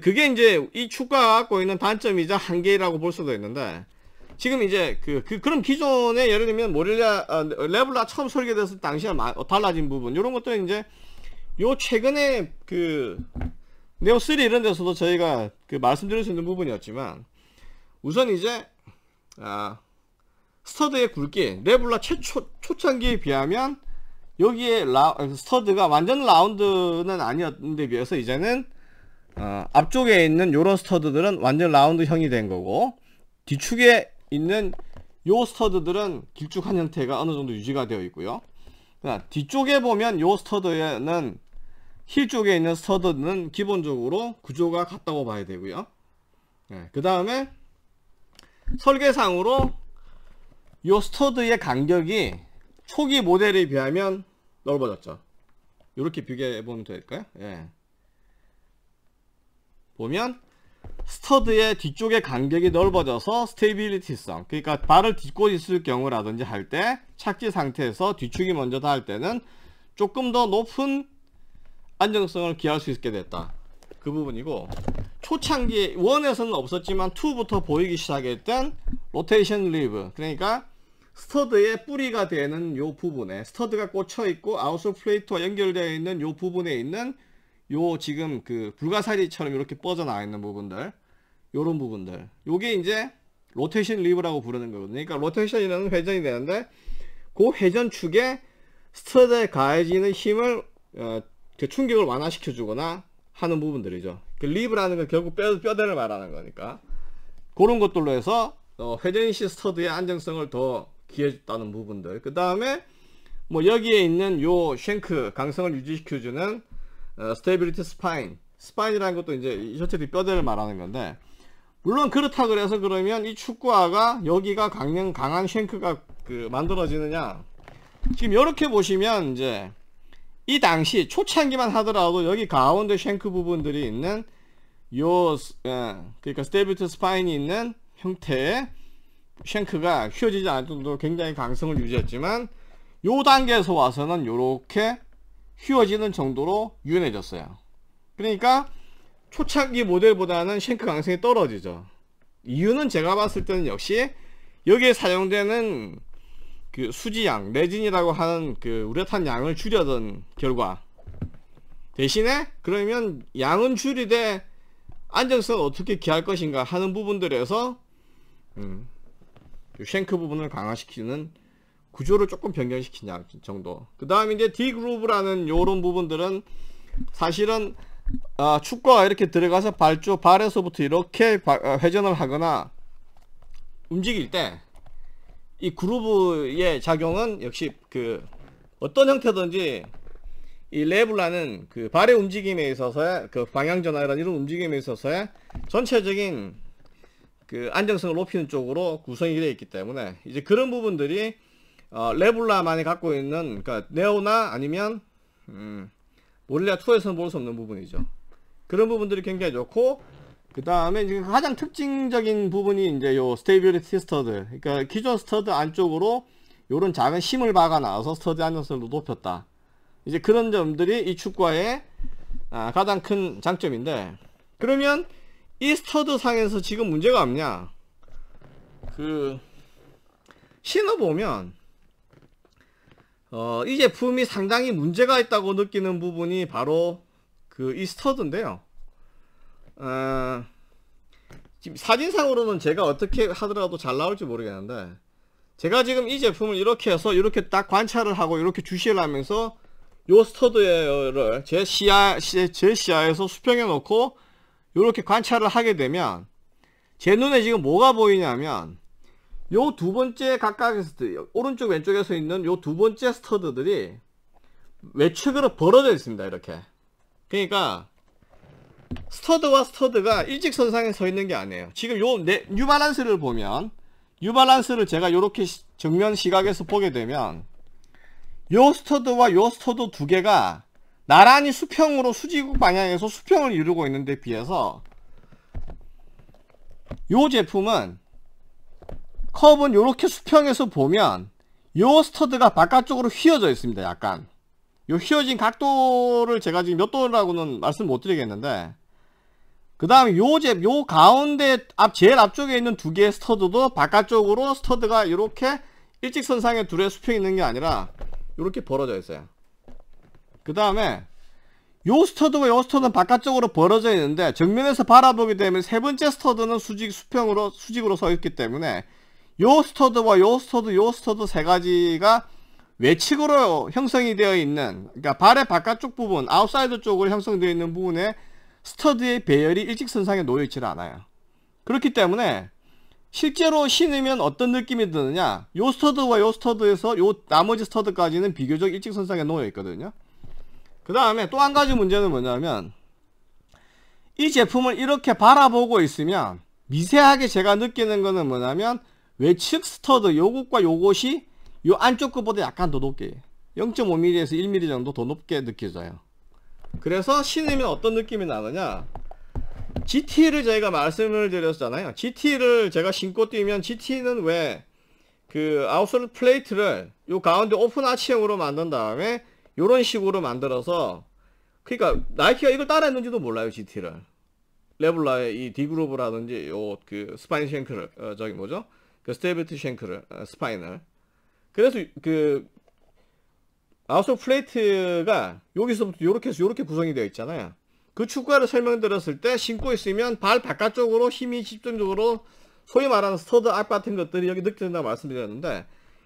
그게 이제 이 축구가 갖고 있는 단점이자 한계라고 볼 수도 있는데 지금 이제 그, 그 그럼 기존에 예를 들면 모렐라 아, 어, 레블라 처음 설계됐을 당시에 마, 어, 달라진 부분 이런 것도 이제 요 최근에 그 네오 3 이런 데서도 저희가 그 말씀드릴 수 있는 부분이었지만 우선 이제 아, 스터드의 굵기 레블라 최초 초창기에 비하면 여기에 라, 스터드가 완전 라운드는 아니었는데 비해서 이제는 어, 앞쪽에 있는 요런 스터드들은 완전 라운드형이 된 거고 뒤축에 있는 요 스터드들은 길쭉한 형태가 어느 정도 유지가 되어 있고요 그러니까 뒤쪽에 보면 요 스터드에는 힐 쪽에 있는 스터드는 기본적으로 구조가 같다고 봐야 되고요 네, 그 다음에 설계상으로 요 스토드의 간격이 초기 모델에 비하면 넓어졌죠. 이렇게 비교해 보면 될까요? 예. 보면 스터드의 뒤쪽의 간격이 넓어져서 스테이빌리티성 그러니까 발을 딛고 있을 경우라든지 할 때 착지 상태에서 뒤축이 먼저 닿을 때는 조금 더 높은 안정성을 기할 수 있게 됐다 그 부분이고 초창기 원에서는 없었지만 2부터 보이기 시작했던 로테이션 리브 그러니까 스터드의 뿌리가 되는 요 부분에 스터드가 꽂혀 있고 아웃솔 플레이트와 연결되어 있는 요 부분에 있는 요 지금 그 불가사리처럼 이렇게 뻗어나와 있는 부분들 요런 부분들 요게 이제 로테이션 리브라고 부르는 거거든요 그러니까 로테이션이라는 회전이 되는데 그 회전축에 스터드에 가해지는 힘을 어, 그 충격을 완화시켜 주거나 하는 부분들이죠 그 리브라는 건 결국 뼈, 뼈대를 말하는 거니까 그런 것들로 해서 어, 회전시 스터드의 안정성을 더 기해줬다는 부분들 그 다음에 뭐 여기에 있는 요 쉔크 강성을 유지시켜주는 스테이빌리티 스파인 스파인이라는 것도 이제 셔틀이 뼈대를 말하는 건데 물론 그렇다 그래서 그러면 이 축구화가 여기가 강한 강한 쉔크가 그 만들어지느냐 지금 이렇게 보시면 이제 이 당시 초창기만 하더라도 여기 가운데 쉔크 부분들이 있는 요 어, 그러니까 스테비트 스파인이 있는 형태의 쉔크가 휘어지지 않을 정도로 굉장히 강성을 유지했지만 요 단계에서 와서는 요렇게 휘어지는 정도로 유연해졌어요 그러니까 초창기 모델보다는 쉔크 강성이 떨어지죠 이유는 제가 봤을 때는 역시 여기에 사용되는 그 수지양, 레진이라고 하는 그 우레탄 양을 줄여던 결과 대신에 그러면 양은 줄이되 안정성을 어떻게 기할 것인가 하는 부분들에서 음, 쉔크 그 부분을 강화시키는 구조를 조금 변경시키냐 정도 그 다음에 이제 D그룹이라는 요런 부분들은 사실은 아, 축구가 이렇게 들어가서 발쪽 발에서부터 이렇게 어, 회전을 하거나 움직일 때이 그루브의 작용은 역시 그 어떤 형태든지 이 레블라는 그 발의 움직임에 있어서의 그 방향 전환이라 이런 움직임에 있어서의 전체적인 그 안정성을 높이는 쪽으로 구성이 되어 있기 때문에 이제 그런 부분들이 어 레블라만이 갖고 있는 그러니까 네오나 아니면 음 몰리아 2에서는 볼 수 없는 부분이죠. 그런 부분들이 굉장히 좋고 그 다음에 가장 특징적인 부분이 이제 요 스테이빌리티 스터드 그러니까 기존 스터드 안쪽으로 요런 작은 힘을 박아 놔서 스터드 안정성을 높였다 이제 그런 점들이 이 축과의 아, 가장 큰 장점인데 그러면 이 스터드 상에서 지금 문제가 없냐 그 신어보면 어, 이 제품이 상당히 문제가 있다고 느끼는 부분이 바로 그 이 스터드인데요 어, 지금 사진상으로는 제가 어떻게 하더라도 잘 나올지 모르겠는데 제가 지금 이 제품을 이렇게 해서 이렇게 딱 관찰을 하고 이렇게 주시를 하면서 요스터드를제 시야, 제 시야에서 수평해 놓고 이렇게 관찰을 하게 되면 제 눈에 지금 뭐가 보이냐면 요 두 번째 각각에서 오른쪽 왼쪽에서 있는 요 두 번째 스터드들이 외측으로 벌어져 있습니다 이렇게 그러니까 스터드와 스터드가 일직선상에 서 있는 게 아니에요. 지금 요 네, 뉴발란스를 보면 뉴발란스를 제가 이렇게 정면 시각에서 보게 되면 요 스터드와 요 스터드 두 개가 나란히 수평으로 수직 방향에서 수평을 이루고 있는데 비해서 요 제품은 컵은 이렇게 수평에서 보면 요 스터드가 바깥쪽으로 휘어져 있습니다. 약간 요 휘어진 각도를 제가 지금 몇 도라고는 말씀 못 드리겠는데 그 다음에 요, 요 가운데 앞 제일 앞쪽에 있는 두 개의 스터드도 바깥쪽으로 스터드가 이렇게 일직선상에 둘에 수평 있는 게 아니라 이렇게 벌어져 있어요 그 다음에 요 스터드와 요 스터드는 바깥쪽으로 벌어져 있는데 정면에서 바라보게 되면 세 번째 스터드는 수직 수평으로 수직으로 서 있기 때문에 요 스터드와 요 스터드 요 스터드 세 가지가 외측으로 형성이 되어 있는 그러니까 발의 바깥쪽 부분 아웃사이드 쪽으로 형성되어 있는 부분에 스터드의 배열이 일직선상에 놓여있질 않아요. 그렇기 때문에 실제로 신으면 어떤 느낌이 드느냐 요 스터드와 요 스터드에서 요 나머지 스터드까지는 비교적 일직선상에 놓여 있거든요 그 다음에 또 한 가지 문제는 뭐냐면 이 제품을 이렇게 바라보고 있으면 미세하게 제가 느끼는 거는 뭐냐면 외측 스터드 요것과 요것이 요 안쪽 것보다 약간 더 높게 0.5mm에서 1mm 정도 더 높게 느껴져요 그래서 신으면 어떤 느낌이 나느냐 GT를 저희가 말씀을 드렸잖아요 GT를 제가 신고 뛰면 GT는 왜 그 아웃솔 플레이트를 요 가운데 오픈 아치형으로 만든 다음에 요런 식으로 만들어서 그러니까 나이키가 이걸 따라했는지도 몰라요 GT를 레블라의 이 D그룹이라든지 요 그 스파인 쉔크를 어, 저기 뭐죠 그 스테이비트 쉔크를 어, 스파인을 그래서 그 아웃 오 플레이트가 여기서부터 이렇게 해서 이렇게 구성이 되어 있잖아요. 그 축구화를 설명드렸을 때 신고 있으면 발 바깥쪽으로 힘이 집중적으로 소위 말하는 스터드 악 같은 것들이 여기 느껴진다고 말씀드렸는데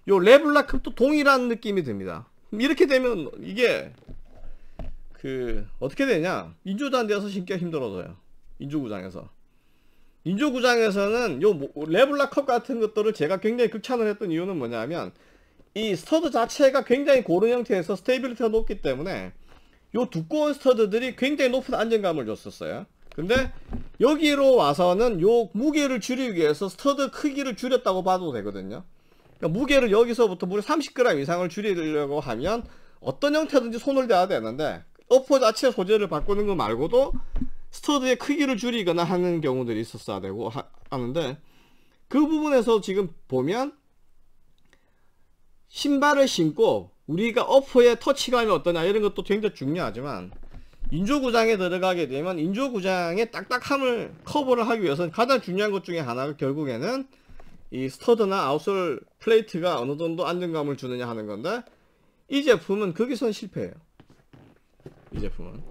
요 레블라크도 동일한 느낌이 듭니다. 이렇게 되면 이게 그 어떻게 되냐 인조잔디에서 신기가 힘들어져요. 인조구장에서 인조구장에서는 요 레블라컵 같은 것들을 제가 굉장히 극찬을 했던 이유는 뭐냐면 이 스터드 자체가 굉장히 고른 형태에서 스테이빌리티가 높기 때문에 이 두꺼운 스터드들이 굉장히 높은 안정감을 줬었어요 근데 여기로 와서는 요 무게를 줄이기 위해서 스터드 크기를 줄였다고 봐도 되거든요 그러니까 무게를 여기서부터 무려 30g 이상을 줄이려고 하면 어떤 형태든지 손을 대야 되는데 어퍼 자체 소재를 바꾸는 거 말고도 스터드의 크기를 줄이거나 하는 경우들이 있었어야 되고 하, 는데그 부분에서 지금 보면 신발을 신고 우리가 어퍼의 터치감이 어떠냐 이런 것도 굉장히 중요하지만 인조구장에 들어가게 되면 인조구장의 딱딱함을 커버를 하기 위해서는 가장 중요한 것 중에 하나가 결국에는 이 스터드나 아웃솔 플레이트가 어느 정도 안정감을 주느냐 하는 건데 이 제품은 거기선 실패해요 이 제품은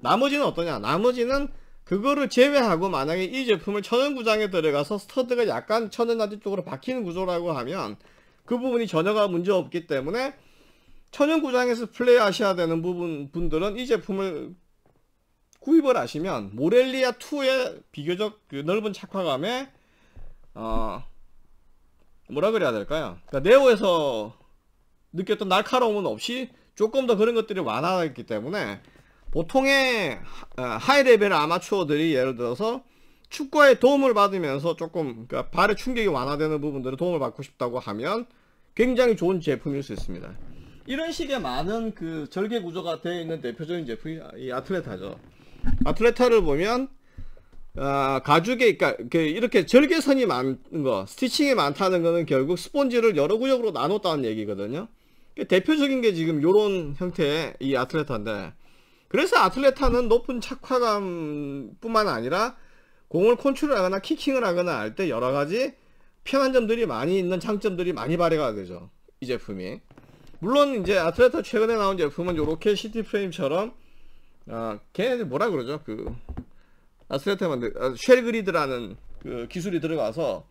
나머지는 어떠냐 나머지는 그거를 제외하고 만약에 이 제품을 천연구장에 들어가서 스터드가 약간 천연아지 쪽으로 박히는 구조라고 하면 그 부분이 전혀가 문제 없기 때문에 천연구장에서 플레이하셔야 되는 부분 분들은 이 제품을 구입을 하시면 모렐리아 2의 비교적 그 넓은 착화감에 어 뭐라 그래야 될까요? 그러니까 네오에서 느꼈던 날카로움은 없이 조금 더 그런 것들이 완화됐기 때문에 보통의 어, 하이레벨 아마추어들이 예를 들어서 축구에 도움을 받으면서 조금 그러니까 발의 충격이 완화되는 부분들을 도움을 받고 싶다고 하면 굉장히 좋은 제품일 수 있습니다. 이런 식의 많은 그 절개 구조가 되어 있는 대표적인 제품이 이 아틀레타죠. 아틀레타를 보면 아, 가죽에 그러니까 이렇게 절개선이 많은 거, 스티칭이 많다는 거는 결국 스폰지를 여러 구역으로 나눴다는 얘기거든요. 대표적인 게 지금 이런 형태의 이 아틀레타인데 그래서 아틀레타는 높은 착화감뿐만 아니라 공을 컨트롤하거나 키킹을 하거나 할 때 여러 가지 편한 점들이 많이 있는 장점들이 많이 발휘가 되죠 이 제품이 물론 이제 아틀레타 최근에 나온 제품은 요렇게 시티 프레임처럼 아 걔네들 뭐라 그러죠 그 아틀레타 만들 아, 쉘 그리드라는 그 기술이 들어가서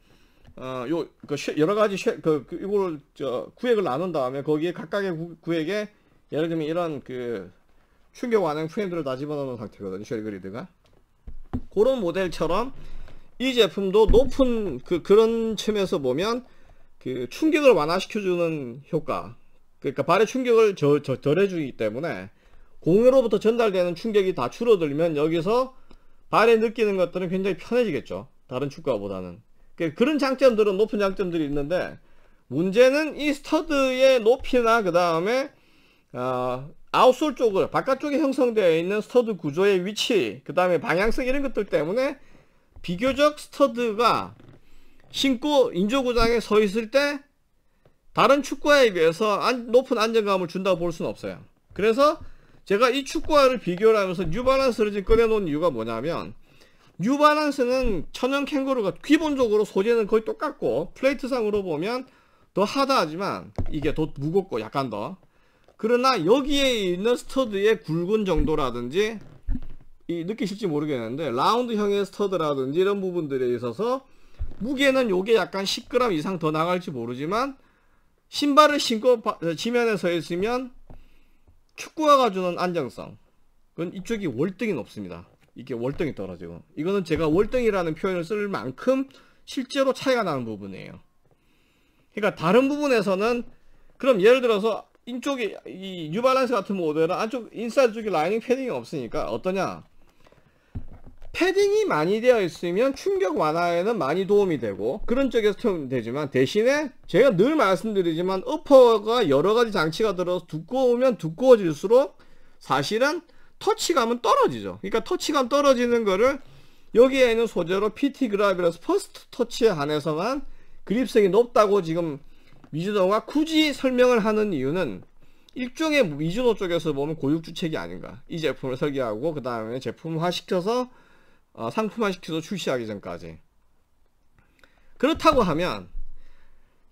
어요그 여러 가지 쉐, 그, 그 이걸 저 구획을 나눈 다음에 거기에 각각의 구, 구획에 예를 들면 이런 그 충격 완행 프레임들을 다 집어넣은 상태거든요 쉘 그리드가 그런 모델처럼 이 제품도 높은 그, 그런 측면에서 보면 그 충격을 완화시켜주는 효과 그러니까 발의 충격을 저, 저, 덜해주기 때문에 공유로부터 전달되는 충격이 다 줄어들면 여기서 발에 느끼는 것들은 굉장히 편해지겠죠 다른 축구화보다는 그러니까 그런 장점들은 높은 장점들이 있는데 문제는 이 스터드의 높이나 그 다음에 어, 아웃솔 쪽을 바깥쪽에 형성되어 있는 스터드 구조의 위치 그 다음에 방향성 이런 것들 때문에 비교적 스터드가 신고 인조구장에 서 있을 때 다른 축구화에 비해서 안, 높은 안정감을 준다고 볼 수는 없어요. 그래서 제가 이 축구화를 비교를 하면서 뉴발란스를 지금 꺼내놓은 이유가 뭐냐면 뉴발란스는 천연 캥거루가 기본적으로 소재는 거의 똑같고 플레이트상으로 보면 더 하다하지만 이게 더 무겁고 약간 더 그러나 여기에 있는 스터드의 굵은 정도라든지 이, 느끼실지 모르겠는데 라운드형의 스터드라든지 이런 부분들에 있어서 무게는 요게 약간 10g 이상 더 나갈지 모르지만 신발을 신고 바, 지면에 서 있으면 축구화 가주는 안정성 그건 이쪽이 월등히 높습니다 이게 월등히 떨어지고 이거는 제가 월등이라는 표현을 쓸 만큼 실제로 차이가 나는 부분이에요 그러니까 다른 부분에서는 그럼 예를 들어서 이쪽에 이 뉴발란스 같은 모델은 안쪽 인사이드 쪽에 라이닝 패딩이 없으니까 어떠냐 패딩이 많이 되어 있으면 충격 완화에는 많이 도움이 되고 그런 쪽에서 도움이 되지만 대신에 제가 늘 말씀드리지만 어퍼가 여러가지 장치가 들어서 두꺼우면 두꺼워질수록 사실은 터치감은 떨어지죠 그러니까 터치감 떨어지는 거를 여기에 있는 소재로 PT 그라비라서 퍼스트 터치에 한해서만 그립성이 높다고 지금 미즈노가 굳이 설명을 하는 이유는 일종의 미즈노 쪽에서 보면 고육주책이 아닌가 이 제품을 설계하고 그 다음에 제품화시켜서 어, 상품화시켜서 출시하기 전까지 그렇다고 하면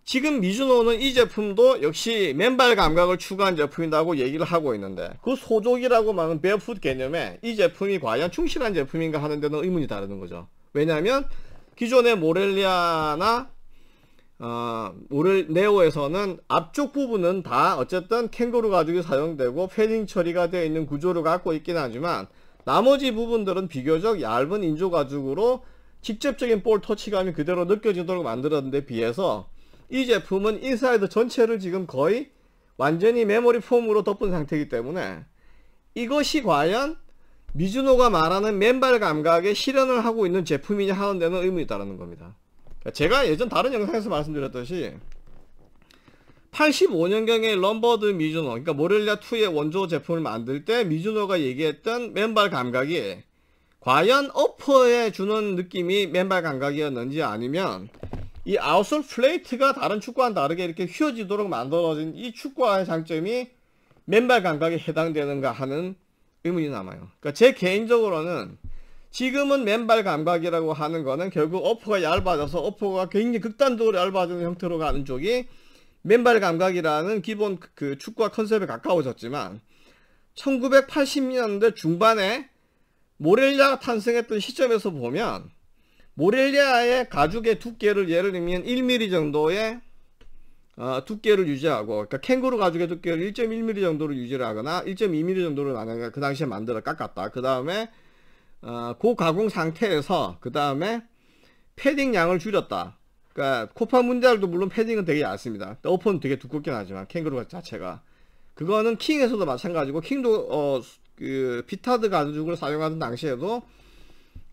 지금 미주노는 이 제품도 역시 맨발 감각을 추구한 제품이라고 얘기를 하고 있는데 그 소족이라고 말하는 베어풋 개념에 이 제품이 과연 충실한 제품인가 하는 데는 의문이 다르는 거죠 왜냐하면 기존의 모렐리아나 어, 모렐 네오에서는 앞쪽 부분은 다 어쨌든 캥거루 가죽이 사용되고 패딩 처리가 되어 있는 구조를 갖고 있긴 하지만 나머지 부분들은 비교적 얇은 인조 가죽으로 직접적인 볼 터치감이 그대로 느껴지도록 만들었는데 비해서 이 제품은 인사이드 전체를 지금 거의 완전히 메모리 폼으로 덮은 상태이기 때문에 이것이 과연 미즈노가 말하는 맨발 감각에 실현을 하고 있는 제품이냐 하는 데는 의문이 따르는 겁니다. 제가 예전 다른 영상에서 말씀드렸듯이 85년경에 럼버드 미주노, 그러니까 모렐리아2의 원조 제품을 만들 때 미주노가 얘기했던 맨발 감각이 과연 어퍼에 주는 느낌이 맨발 감각이었는지 아니면 이 아웃솔 플레이트가 다른 축구와는 다르게 이렇게 휘어지도록 만들어진 이 축구화의 장점이 맨발 감각에 해당되는가 하는 의문이 남아요. 그러니까 제 개인적으로는 지금은 맨발 감각이라고 하는 거는 결국 어퍼가 얇아져서 어퍼가 굉장히 극단적으로 얇아지는 형태로 가는 쪽이 맨발 감각이라는 기본 그 축구와 컨셉에 가까워졌지만 1980년대 중반에 모렐리아가 탄생했던 시점에서 보면 모렐리아의 가죽의 두께를 예를 들면 1mm 정도의 어, 두께를 유지하고 그러니까 캥거루 가죽의 두께를 1.1mm 정도로 유지를 하거나 1.2mm 정도로 만약에 그 당시에 만들어 깎았다 그 다음에 어, 고가공 상태에서 그 다음에 패딩 양을 줄였다 그러니까 코파 문디알도 물론 패딩은 되게 얇습니다. 오픈 되게 두껍긴 하지만 캥거루 자체가 그거는 킹에서도 마찬가지고 킹도 어, 그 피타드 가죽을 사용하는 당시에도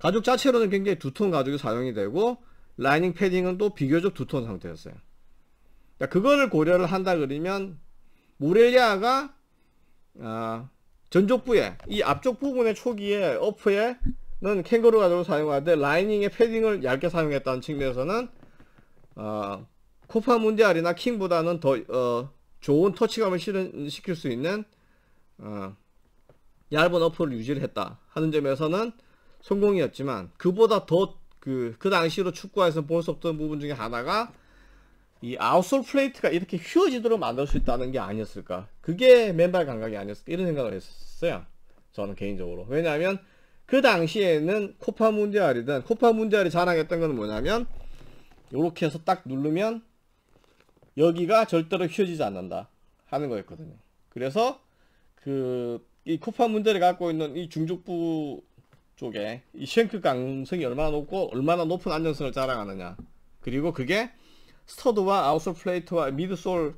가죽 자체로는 굉장히 두터운 가죽이 사용이 되고 라이닝 패딩은 또 비교적 두터운 상태였어요. 그러니까 그거를 고려를 한다 그러면 모렐리아가 어, 전족부에 이 앞쪽 부분의 초기에 어프에는 캥거루 가죽을 사용하되 라이닝의 패딩을 얇게 사용했다는 측면에서는 어, 코파 문디알이나 킹보다는 더 어, 좋은 터치감을 실현시킬 수 있는 어, 얇은 어플을 유지를 했다 하는 점에서는 성공이었지만 그보다 더그그 그 당시로 축구에서 볼 수 없던 부분 중에 하나가 이 아웃솔 플레이트가 이렇게 휘어지도록 만들 수 있다는 게 아니었을까 그게 맨발 감각이 아니었을까 이런 생각을 했어요 었 저는 개인적으로 왜냐하면 그 당시에는 코파 문디알이든 코파 문디알이 자랑했던 건 뭐냐면 이렇게 해서 딱 누르면 여기가 절대로 휘어지지 않는다 하는 거였거든요 그래서 그 이 쿠팡 문제를 갖고 있는 이 중족부 쪽에 이 쉔크 강능성이 얼마나 높고 얼마나 높은 안정성을 자랑하느냐 그리고 그게 스터드와 아웃솔 플레이트와 미드솔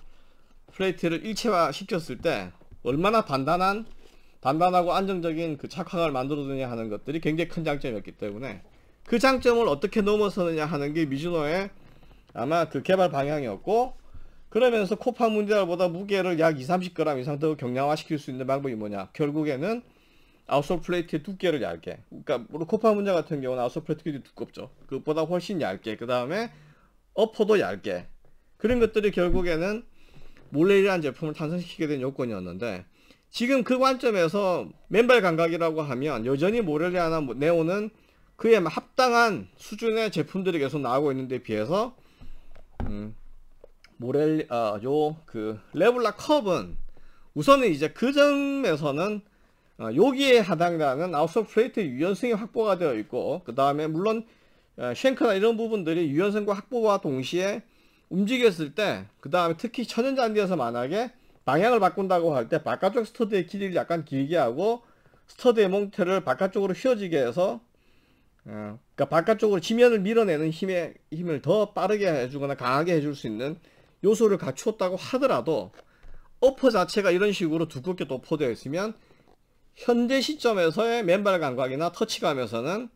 플레이트를 일체화 시켰을 때 얼마나 단단한 단단하고 안정적인 그착황을 만들어주냐 하는 것들이 굉장히 큰 장점이었기 때문에 그 장점을 어떻게 넘어서느냐 하는 게 미즈노의 아마 그 개발 방향이었고 그러면서 코파 문제보다 무게를 약 2, 30g 이상 더 경량화시킬 수 있는 방법이 뭐냐 결국에는 아웃솔 플레이트의 두께를 얇게 그러니까 코파 문제 같은 경우는 아웃솔 플레이트가 두껍죠 그것보다 훨씬 얇게 그 다음에 어퍼도 얇게 그런 것들이 결국에는 몰레이라는 제품을 탄생시키게 된 요건이었는데 지금 그 관점에서 맨발 감각이라고 하면 여전히 모렐리아나 네오는 그에 합당한 수준의 제품들이 계속 나오고 있는데 비해서 음, 모렐 아요 그 레블라 컵은 우선은 이제 그 점에서는 어, 여기에 해당되는 아웃솔 플레이트 유연성이 확보가 되어 있고 그 다음에 물론 어, 쉔크나 이런 부분들이 유연성과 확보와 동시에 움직였을 때 그 다음에 특히 천연잔디에서 만약에 방향을 바꾼다고 할 때 바깥쪽 스터드의 길이를 약간 길게 하고 스터드의 몽테를 바깥쪽으로 휘어지게 해서 어, 그러니까 바깥쪽으로 지면을 밀어내는 힘의 힘을 더 빠르게 해주거나 강하게 해줄 수 있는 요소를 갖추었다고 하더라도 어퍼 자체가 이런 식으로 두껍게 도 포되어 있으면 현재 시점에서의 맨발 감각이나 터치감에서는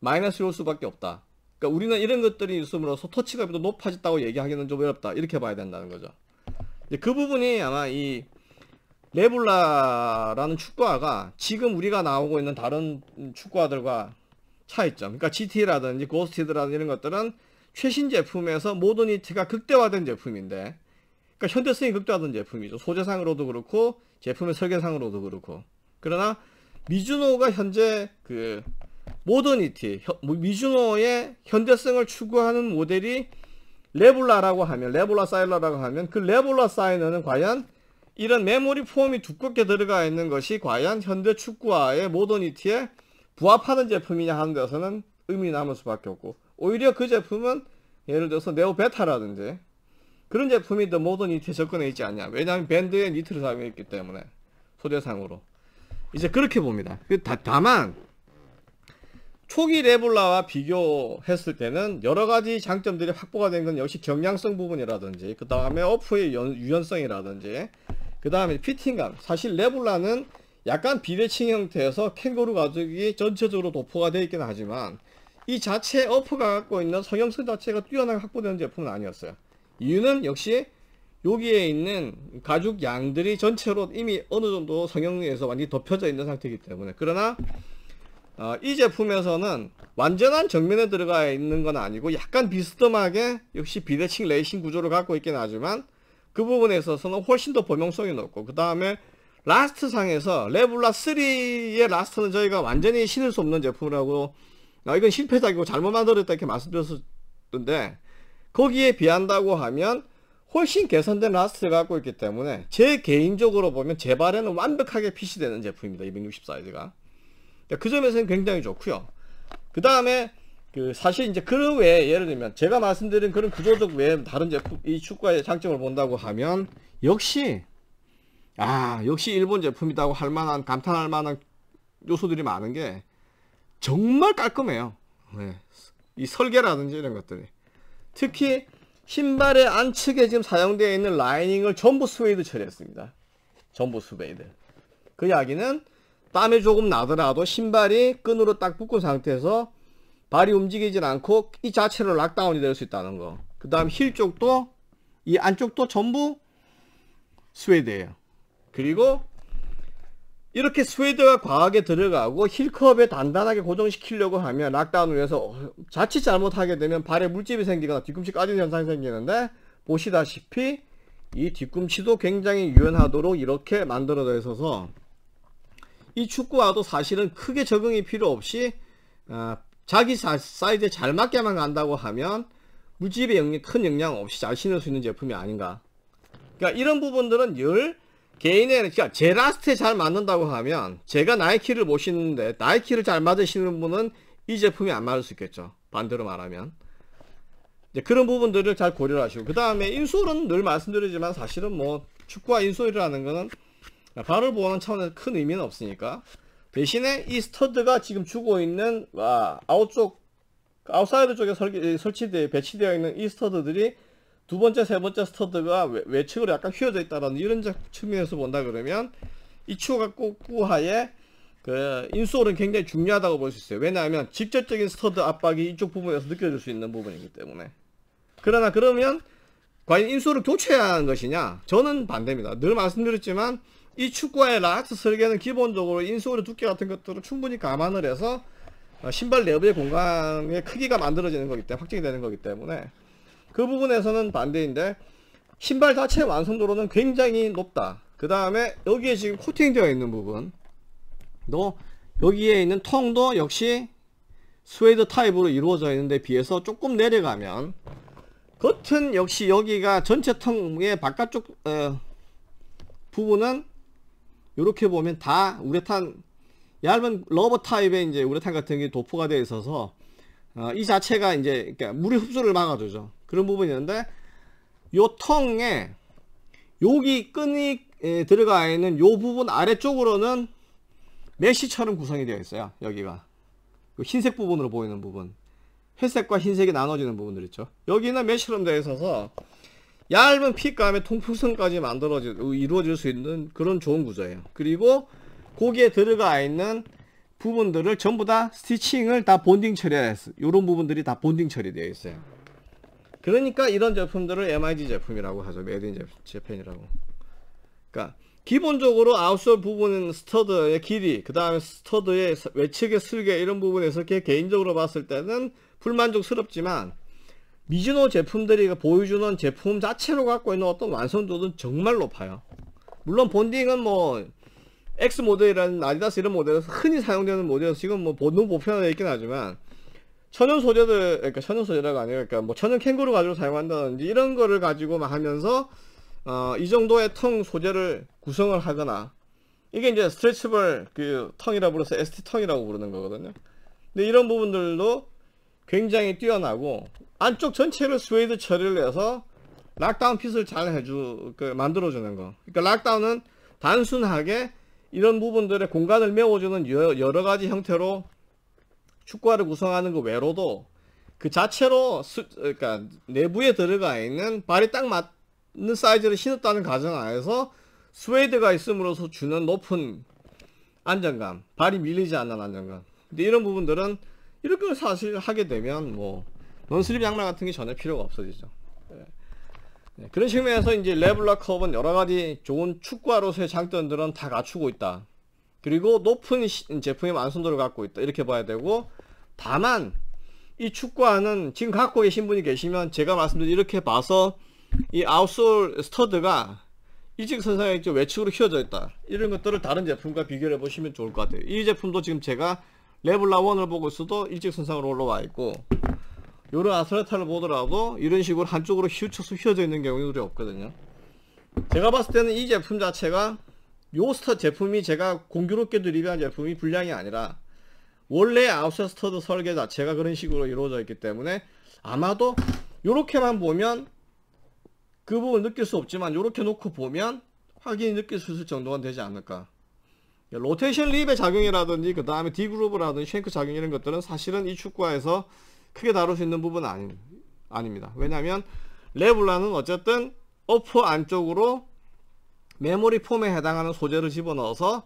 마이너스 올 수밖에 없다. 그러니까 우리는 이런 것들이 있음으로써 터치감이 더 높아졌다고 얘기하기는 좀 어렵다. 이렇게 봐야 된다는 거죠. 그 부분이 아마 이 레블라라는 축구화가 지금 우리가 나오고 있는 다른 축구화들과 차이점. 그러니까 GT라든지 고스티드라든지 이런 것들은 최신 제품에서 모더니티가 극대화된 제품인데 그러니까 현대성이 극대화된 제품이죠. 소재상으로도 그렇고 제품의 설계상으로도 그렇고 그러나 미주노가 현재 그 모더니티, 뭐 미주노의 현대성을 추구하는 모델이 레블라라고 하면 레블라 사일러라고 하면 그 레블라 사일러는 과연 이런 메모리 폼이 두껍게 들어가 있는 것이 과연 현대 축구화의 모더니티의 부합하는 제품이냐 하는 데서는 의미 남을 수밖에 없고 오히려 그 제품은 예를 들어서 네오베타라든지 그런 제품이 더 모던 니트 접근에 있지 않냐 왜냐하면 밴드에 니트를 사용했기 때문에 소재상으로 이제 그렇게 봅니다 그 다, 다만 초기 레블라와 비교했을 때는 여러가지 장점들이 확보가 된 건 역시 경량성 부분이라든지 그 다음에 어프의 유연성이라든지 그 다음에 피팅감 사실 레블라는 약간 비대칭 형태에서 캥거루 가죽이 전체적으로 도포가 되어 있긴 하지만 이 자체 어프가 갖고 있는 성형성 자체가 뛰어나게 확보되는 제품은 아니었어요. 이유는 역시 여기에 있는 가죽 양들이 전체로 이미 어느 정도 성형에서 완전히 덮여져 있는 상태이기 때문에 그러나 어, 이 제품에서는 완전한 정면에 들어가 있는 건 아니고 약간 비스듬하게 역시 비대칭 레이싱 구조를 갖고 있긴 하지만 그 부분에 있어서는 훨씬 더 범용성이 높고 그 다음에 라스트 상에서 레블라 3의 라스트는 저희가 완전히 신을 수 없는 제품이라고 아, 이건 실패작이고 잘못 만들었다 이렇게 말씀드렸었는데 거기에 비한다고 하면 훨씬 개선된 라스트를 갖고 있기 때문에 제 개인적으로 보면 제 발에는 완벽하게 핏이 되는 제품입니다. 260 사이즈가 그러니까 그 점에서는 굉장히 좋고요. 그 다음에 그 사실 이제 그 외에 예를 들면 제가 말씀드린 그런 구조적 외에 다른 제품 이축구의 장점을 본다고 하면 역시 아, 역시 일본 제품이라고할 만한, 감탄할 만한 요소들이 많은 게 정말 깔끔해요. 네. 이 설계라든지 이런 것들이. 특히 신발의 안측에 지금 사용되어 있는 라이닝을 전부 스웨이드 처리했습니다. 전부 스웨이드. 그 이야기는 땀이 조금 나더라도 신발이 끈으로 딱 묶은 상태에서 발이 움직이진 않고 이 자체로 락다운이 될 수 있다는 거. 그 다음 힐 쪽도 이 안쪽도 전부 스웨이드예요. 그리고 이렇게 스웨이드가 과하게 들어가고 힐컵에 단단하게 고정시키려고 하면 락다운을 위 해서 자칫 잘못하게 되면 발에 물집이 생기거나 뒤꿈치 까지는 현상이 생기는데 보시다시피 이 뒤꿈치도 굉장히 유연하도록 이렇게 만들어져 있어서 이축구화도 사실은 크게 적응이 필요 없이 어, 자기 사, 이즈에잘 맞게만 간다고 하면 물집에 영큰 영향 없이 잘 신을 수 있는 제품이 아닌가 그러니까 이런 부분들은 열 개인의 그러니까 제 라스트에 잘 맞는다고 하면 제가 나이키를 모시는데 나이키를 잘 맞으시는 분은 이 제품이 안 맞을 수 있겠죠 반대로 말하면 이제 그런 부분들을 잘 고려를 하시고 그 다음에 인솔은 늘 말씀드리지만 사실은 뭐 축구와 인솔이라는 거는 발을 보호하는 차원에서 큰 의미는 없으니까 대신에 이 스터드가 지금 주고 있는 아, 아웃쪽 아웃사이드 쪽에 설치, 배치되어 있는 이 스터드들이 두 번째, 세 번째 스터드가 외측으로 약간 휘어져 있다라는 이런 측면에서 본다 그러면 이추가 꼭구하에그 인솔은 굉장히 중요하다고 볼 수 있어요. 왜냐하면 직접적인 스터드 압박이 이쪽 부분에서 느껴질 수 있는 부분이기 때문에. 그러나 그러면 과연 인솔을 교체해야 하는 것이냐? 저는 반대입니다. 늘 말씀드렸지만 이 축구화의 락스 설계는 기본적으로 인솔의 두께 같은 것들을 충분히 감안을 해서 어, 신발 내부의 공간의 크기가 만들어지는 거기 때문에 확정이 되는 거기 때문에 그 부분에서는 반대인데 신발 자체 완성도로는 굉장히 높다 그 다음에 여기에 지금 코팅되어 있는 부분도 여기에 있는 통도 역시 스웨이드 타입으로 이루어져 있는데 비해서 조금 내려가면 겉은 역시 여기가 전체 통의 바깥쪽 어, 부분은 이렇게 보면 다 우레탄 얇은 러버 타입의 이제 우레탄 같은 게 도포가 되어 있어서 어, 이 자체가 이제 그러니까 물의 흡수를 막아주죠 그런 부분이 있는데 요 텅에 여기 끈이 들어가 있는 요 부분 아래쪽으로는 메시처럼 구성이 되어 있어요. 여기가 그 흰색 부분으로 보이는 부분 회색과 흰색이 나눠지는 부분들 있죠. 여기는 메시처럼 되어 있어서 얇은 핏감의 통풍성까지 만들어지 이루어질 수 있는 그런 좋은 구조예요. 그리고 거기에 들어가 있는 부분들을 전부 다 스티칭을 다 본딩 처리해야 했어 이런 부분들이 다 본딩 처리되어 있어요. 그러니까 이런 제품들을 MIG 제품이라고 하죠. 메드 인제팬이라고 그러니까 기본적으로 아웃솔 부분은 스터드의 길이, 그 다음에 스터드의 외측의 슬개 이런 부분에서 개인적으로 봤을 때는 불만족스럽지만 미즈노 제품들이 보여주는 제품 자체로 갖고 있는 어떤 완성도는 정말 높아요. 물론 본딩은 뭐 X 모델이라는 아디다스 이런 모델에서 흔히 사용되는 모델에서 지금 뭐본 보편화되어 있긴 하지만 천연 소재들 그러니까 천연 소재가 아니라 그러니까 뭐 천연 캥거루 가지고 사용한다든지 이런 거를 가지고 막 하면서 어, 이 정도의 텅 소재를 구성을 하거나 이게 이제 스트레치블 그 텅이라 불러서 ST 텅이라고 부르는 거거든요. 근데 이런 부분들도 굉장히 뛰어나고 안쪽 전체를 스웨이드 처리를 해서 락다운 핏을 잘 해주 그 만들어주는 거. 그러니까 락다운은 단순하게 이런 부분들의 공간을 메워주는 여러 가지 형태로 축구화를 구성하는 거 그 외로도 그 자체로 수, 그러니까 내부에 들어가 있는 발이 딱 맞는 사이즈를 신었다는 가정 안에서 스웨이드가 있음으로써 주는 높은 안정감, 발이 밀리지 않는 안정감. 근데 이런 부분들은 이렇게 사실 하게 되면 뭐 논슬립 양말 같은 게 전혀 필요가 없어지죠. 네, 네 그런 측면에서 이제 레블라 컵은 여러 가지 좋은 축구화로서의 장점들은 다 갖추고 있다. 그리고 높은 시, 제품의 완성도를 갖고 있다. 이렇게 봐야 되고 다만 이 축구화는 지금 갖고 계신 분이 계시면 제가 말씀드린 이렇게 봐서 이 아웃솔 스터드가 일직선상에 외측으로 휘어져 있다 이런 것들을 다른 제품과 비교해 보시면 좋을 것 같아요 이 제품도 지금 제가 레블라 1을 보고 있어도 일직선상으로 올라와 있고 요런 아스레타를 보더라도 이런 식으로 한쪽으로 휘어쳐서 휘어져 있는 경우들이 없거든요 제가 봤을 때는 이 제품 자체가 요스터 제품이 제가 공교롭게도 리뷰한 제품이 불량이 아니라 원래 아웃세스터드 설계 자체가 그런 식으로 이루어져 있기 때문에 아마도 이렇게만 보면 그 부분 느낄 수 없지만 이렇게 놓고 보면 확인이 느낄 수 있을 정도는 되지 않을까 예, 로테이션 립의 작용이라든지 그 다음에 d 그룹이라든지 쉔크 작용 이런 것들은 사실은 이 축구화에서 크게 다룰 수 있는 부분은 아니, 아닙니다 왜냐하면 레블라는 어쨌든 어퍼 안쪽으로 메모리 폼에 해당하는 소재를 집어넣어서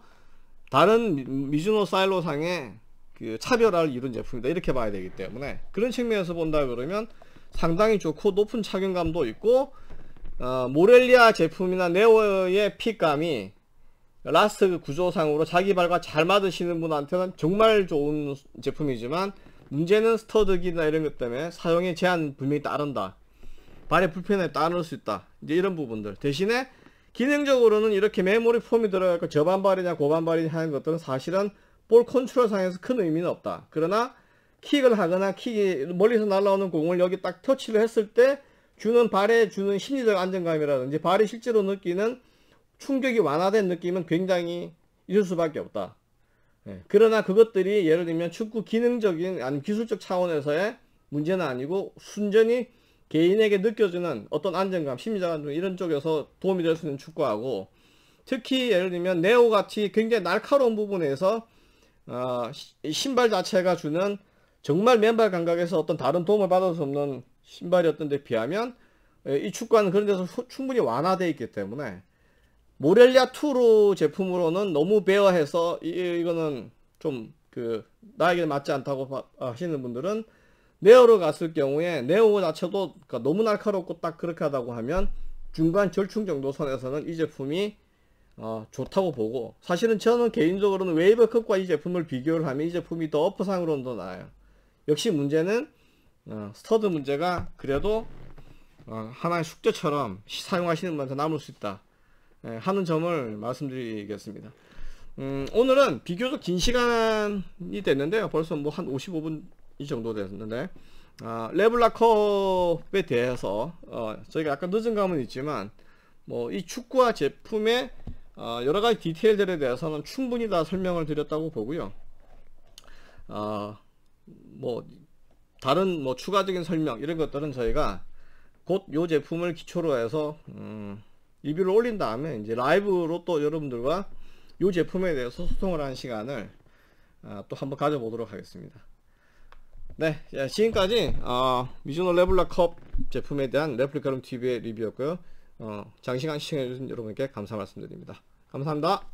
다른 미즈노 사일로상에 그 차별화를 이룬 제품이다 이렇게 봐야 되기 때문에 그런 측면에서 본다 그러면 상당히 좋고 높은 착용감도 있고 어, 모렐리아 제품이나 네오의 핏감이 라스트 그 구조상으로 자기 발과 잘 맞으시는 분한테는 정말 좋은 제품이지만 문제는 스터드기나 이런 것 때문에 사용에 제한 분명히 따른다 발의 불편에 따를 수 있다 이제 이런 부분들 대신에 기능적으로는 이렇게 메모리 폼이 들어가고 저반발이냐 고반발이냐 하는 것들은 사실은 볼 컨트롤 상에서 큰 의미는 없다. 그러나 킥을 하거나 킥이 멀리서 날아오는 공을 여기 딱 터치를 했을 때 주는 발에 주는 심리적 안정감이라든지 발이 실제로 느끼는 충격이 완화된 느낌은 굉장히 있을 수밖에 없다. 예. 그러나 그것들이 예를 들면 축구 기능적인 아니 면 기술적 차원에서의 문제는 아니고 순전히 개인에게 느껴지는 어떤 안정감, 심리적 안정 이런 쪽에서 도움이 될 수 있는 축구하고 특히 예를 들면 네오같이 굉장히 날카로운 부분에서 어, 신발 자체가 주는 정말 맨발 감각에서 어떤 다른 도움을 받을 수 없는 신발이었던데 비하면 예, 이 축구화는 그런 데서 충분히 완화되어 있기 때문에 모렐리아 투로 제품으로는 너무 베어해서 이, 거는 좀 그 나에게 맞지 않다고 하시는 분들은 네오로 갔을 경우에 네오 자체도 그러니까 너무 날카롭고 딱 그렇게 하다고 하면 중간 절충 정도 선에서는 이 제품이 어, 좋다고 보고 사실은 저는 개인적으로는 웨이버컵과 이 제품을 비교를 하면 이 제품이 더 어퍼상으로는 더 나아요 역시 문제는 어, 스터드 문제가 그래도 어, 하나의 숙제처럼 사용하시는 분한테 남을 수 있다 예, 하는 점을 말씀드리겠습니다 음, 오늘은 비교적 긴 시간이 됐는데요 벌써 뭐 한 55분 이 정도 됐는데 아, 레블라컵에 대해서 어, 저희가 약간 늦은 감은 있지만 뭐 이 축구화 제품의 어, 여러 가지 디테일들에 대해서는 충분히 다 설명을 드렸다고 보고요. 어, 뭐 다른 뭐 추가적인 설명 이런 것들은 저희가 곧 이 제품을 기초로 해서 음, 리뷰를 올린 다음에 이제 라이브로 또 여러분들과 이 제품에 대해서 소통을 하는 시간을 어, 또 한번 가져보도록 하겠습니다. 네, 예, 지금까지 어, 미주노 레블라 컵 제품에 대한 레플리카룸 TV의 리뷰였고요. 어, 장시간 시청해주신 여러분께 감사 말씀드립니다. 감사합니다.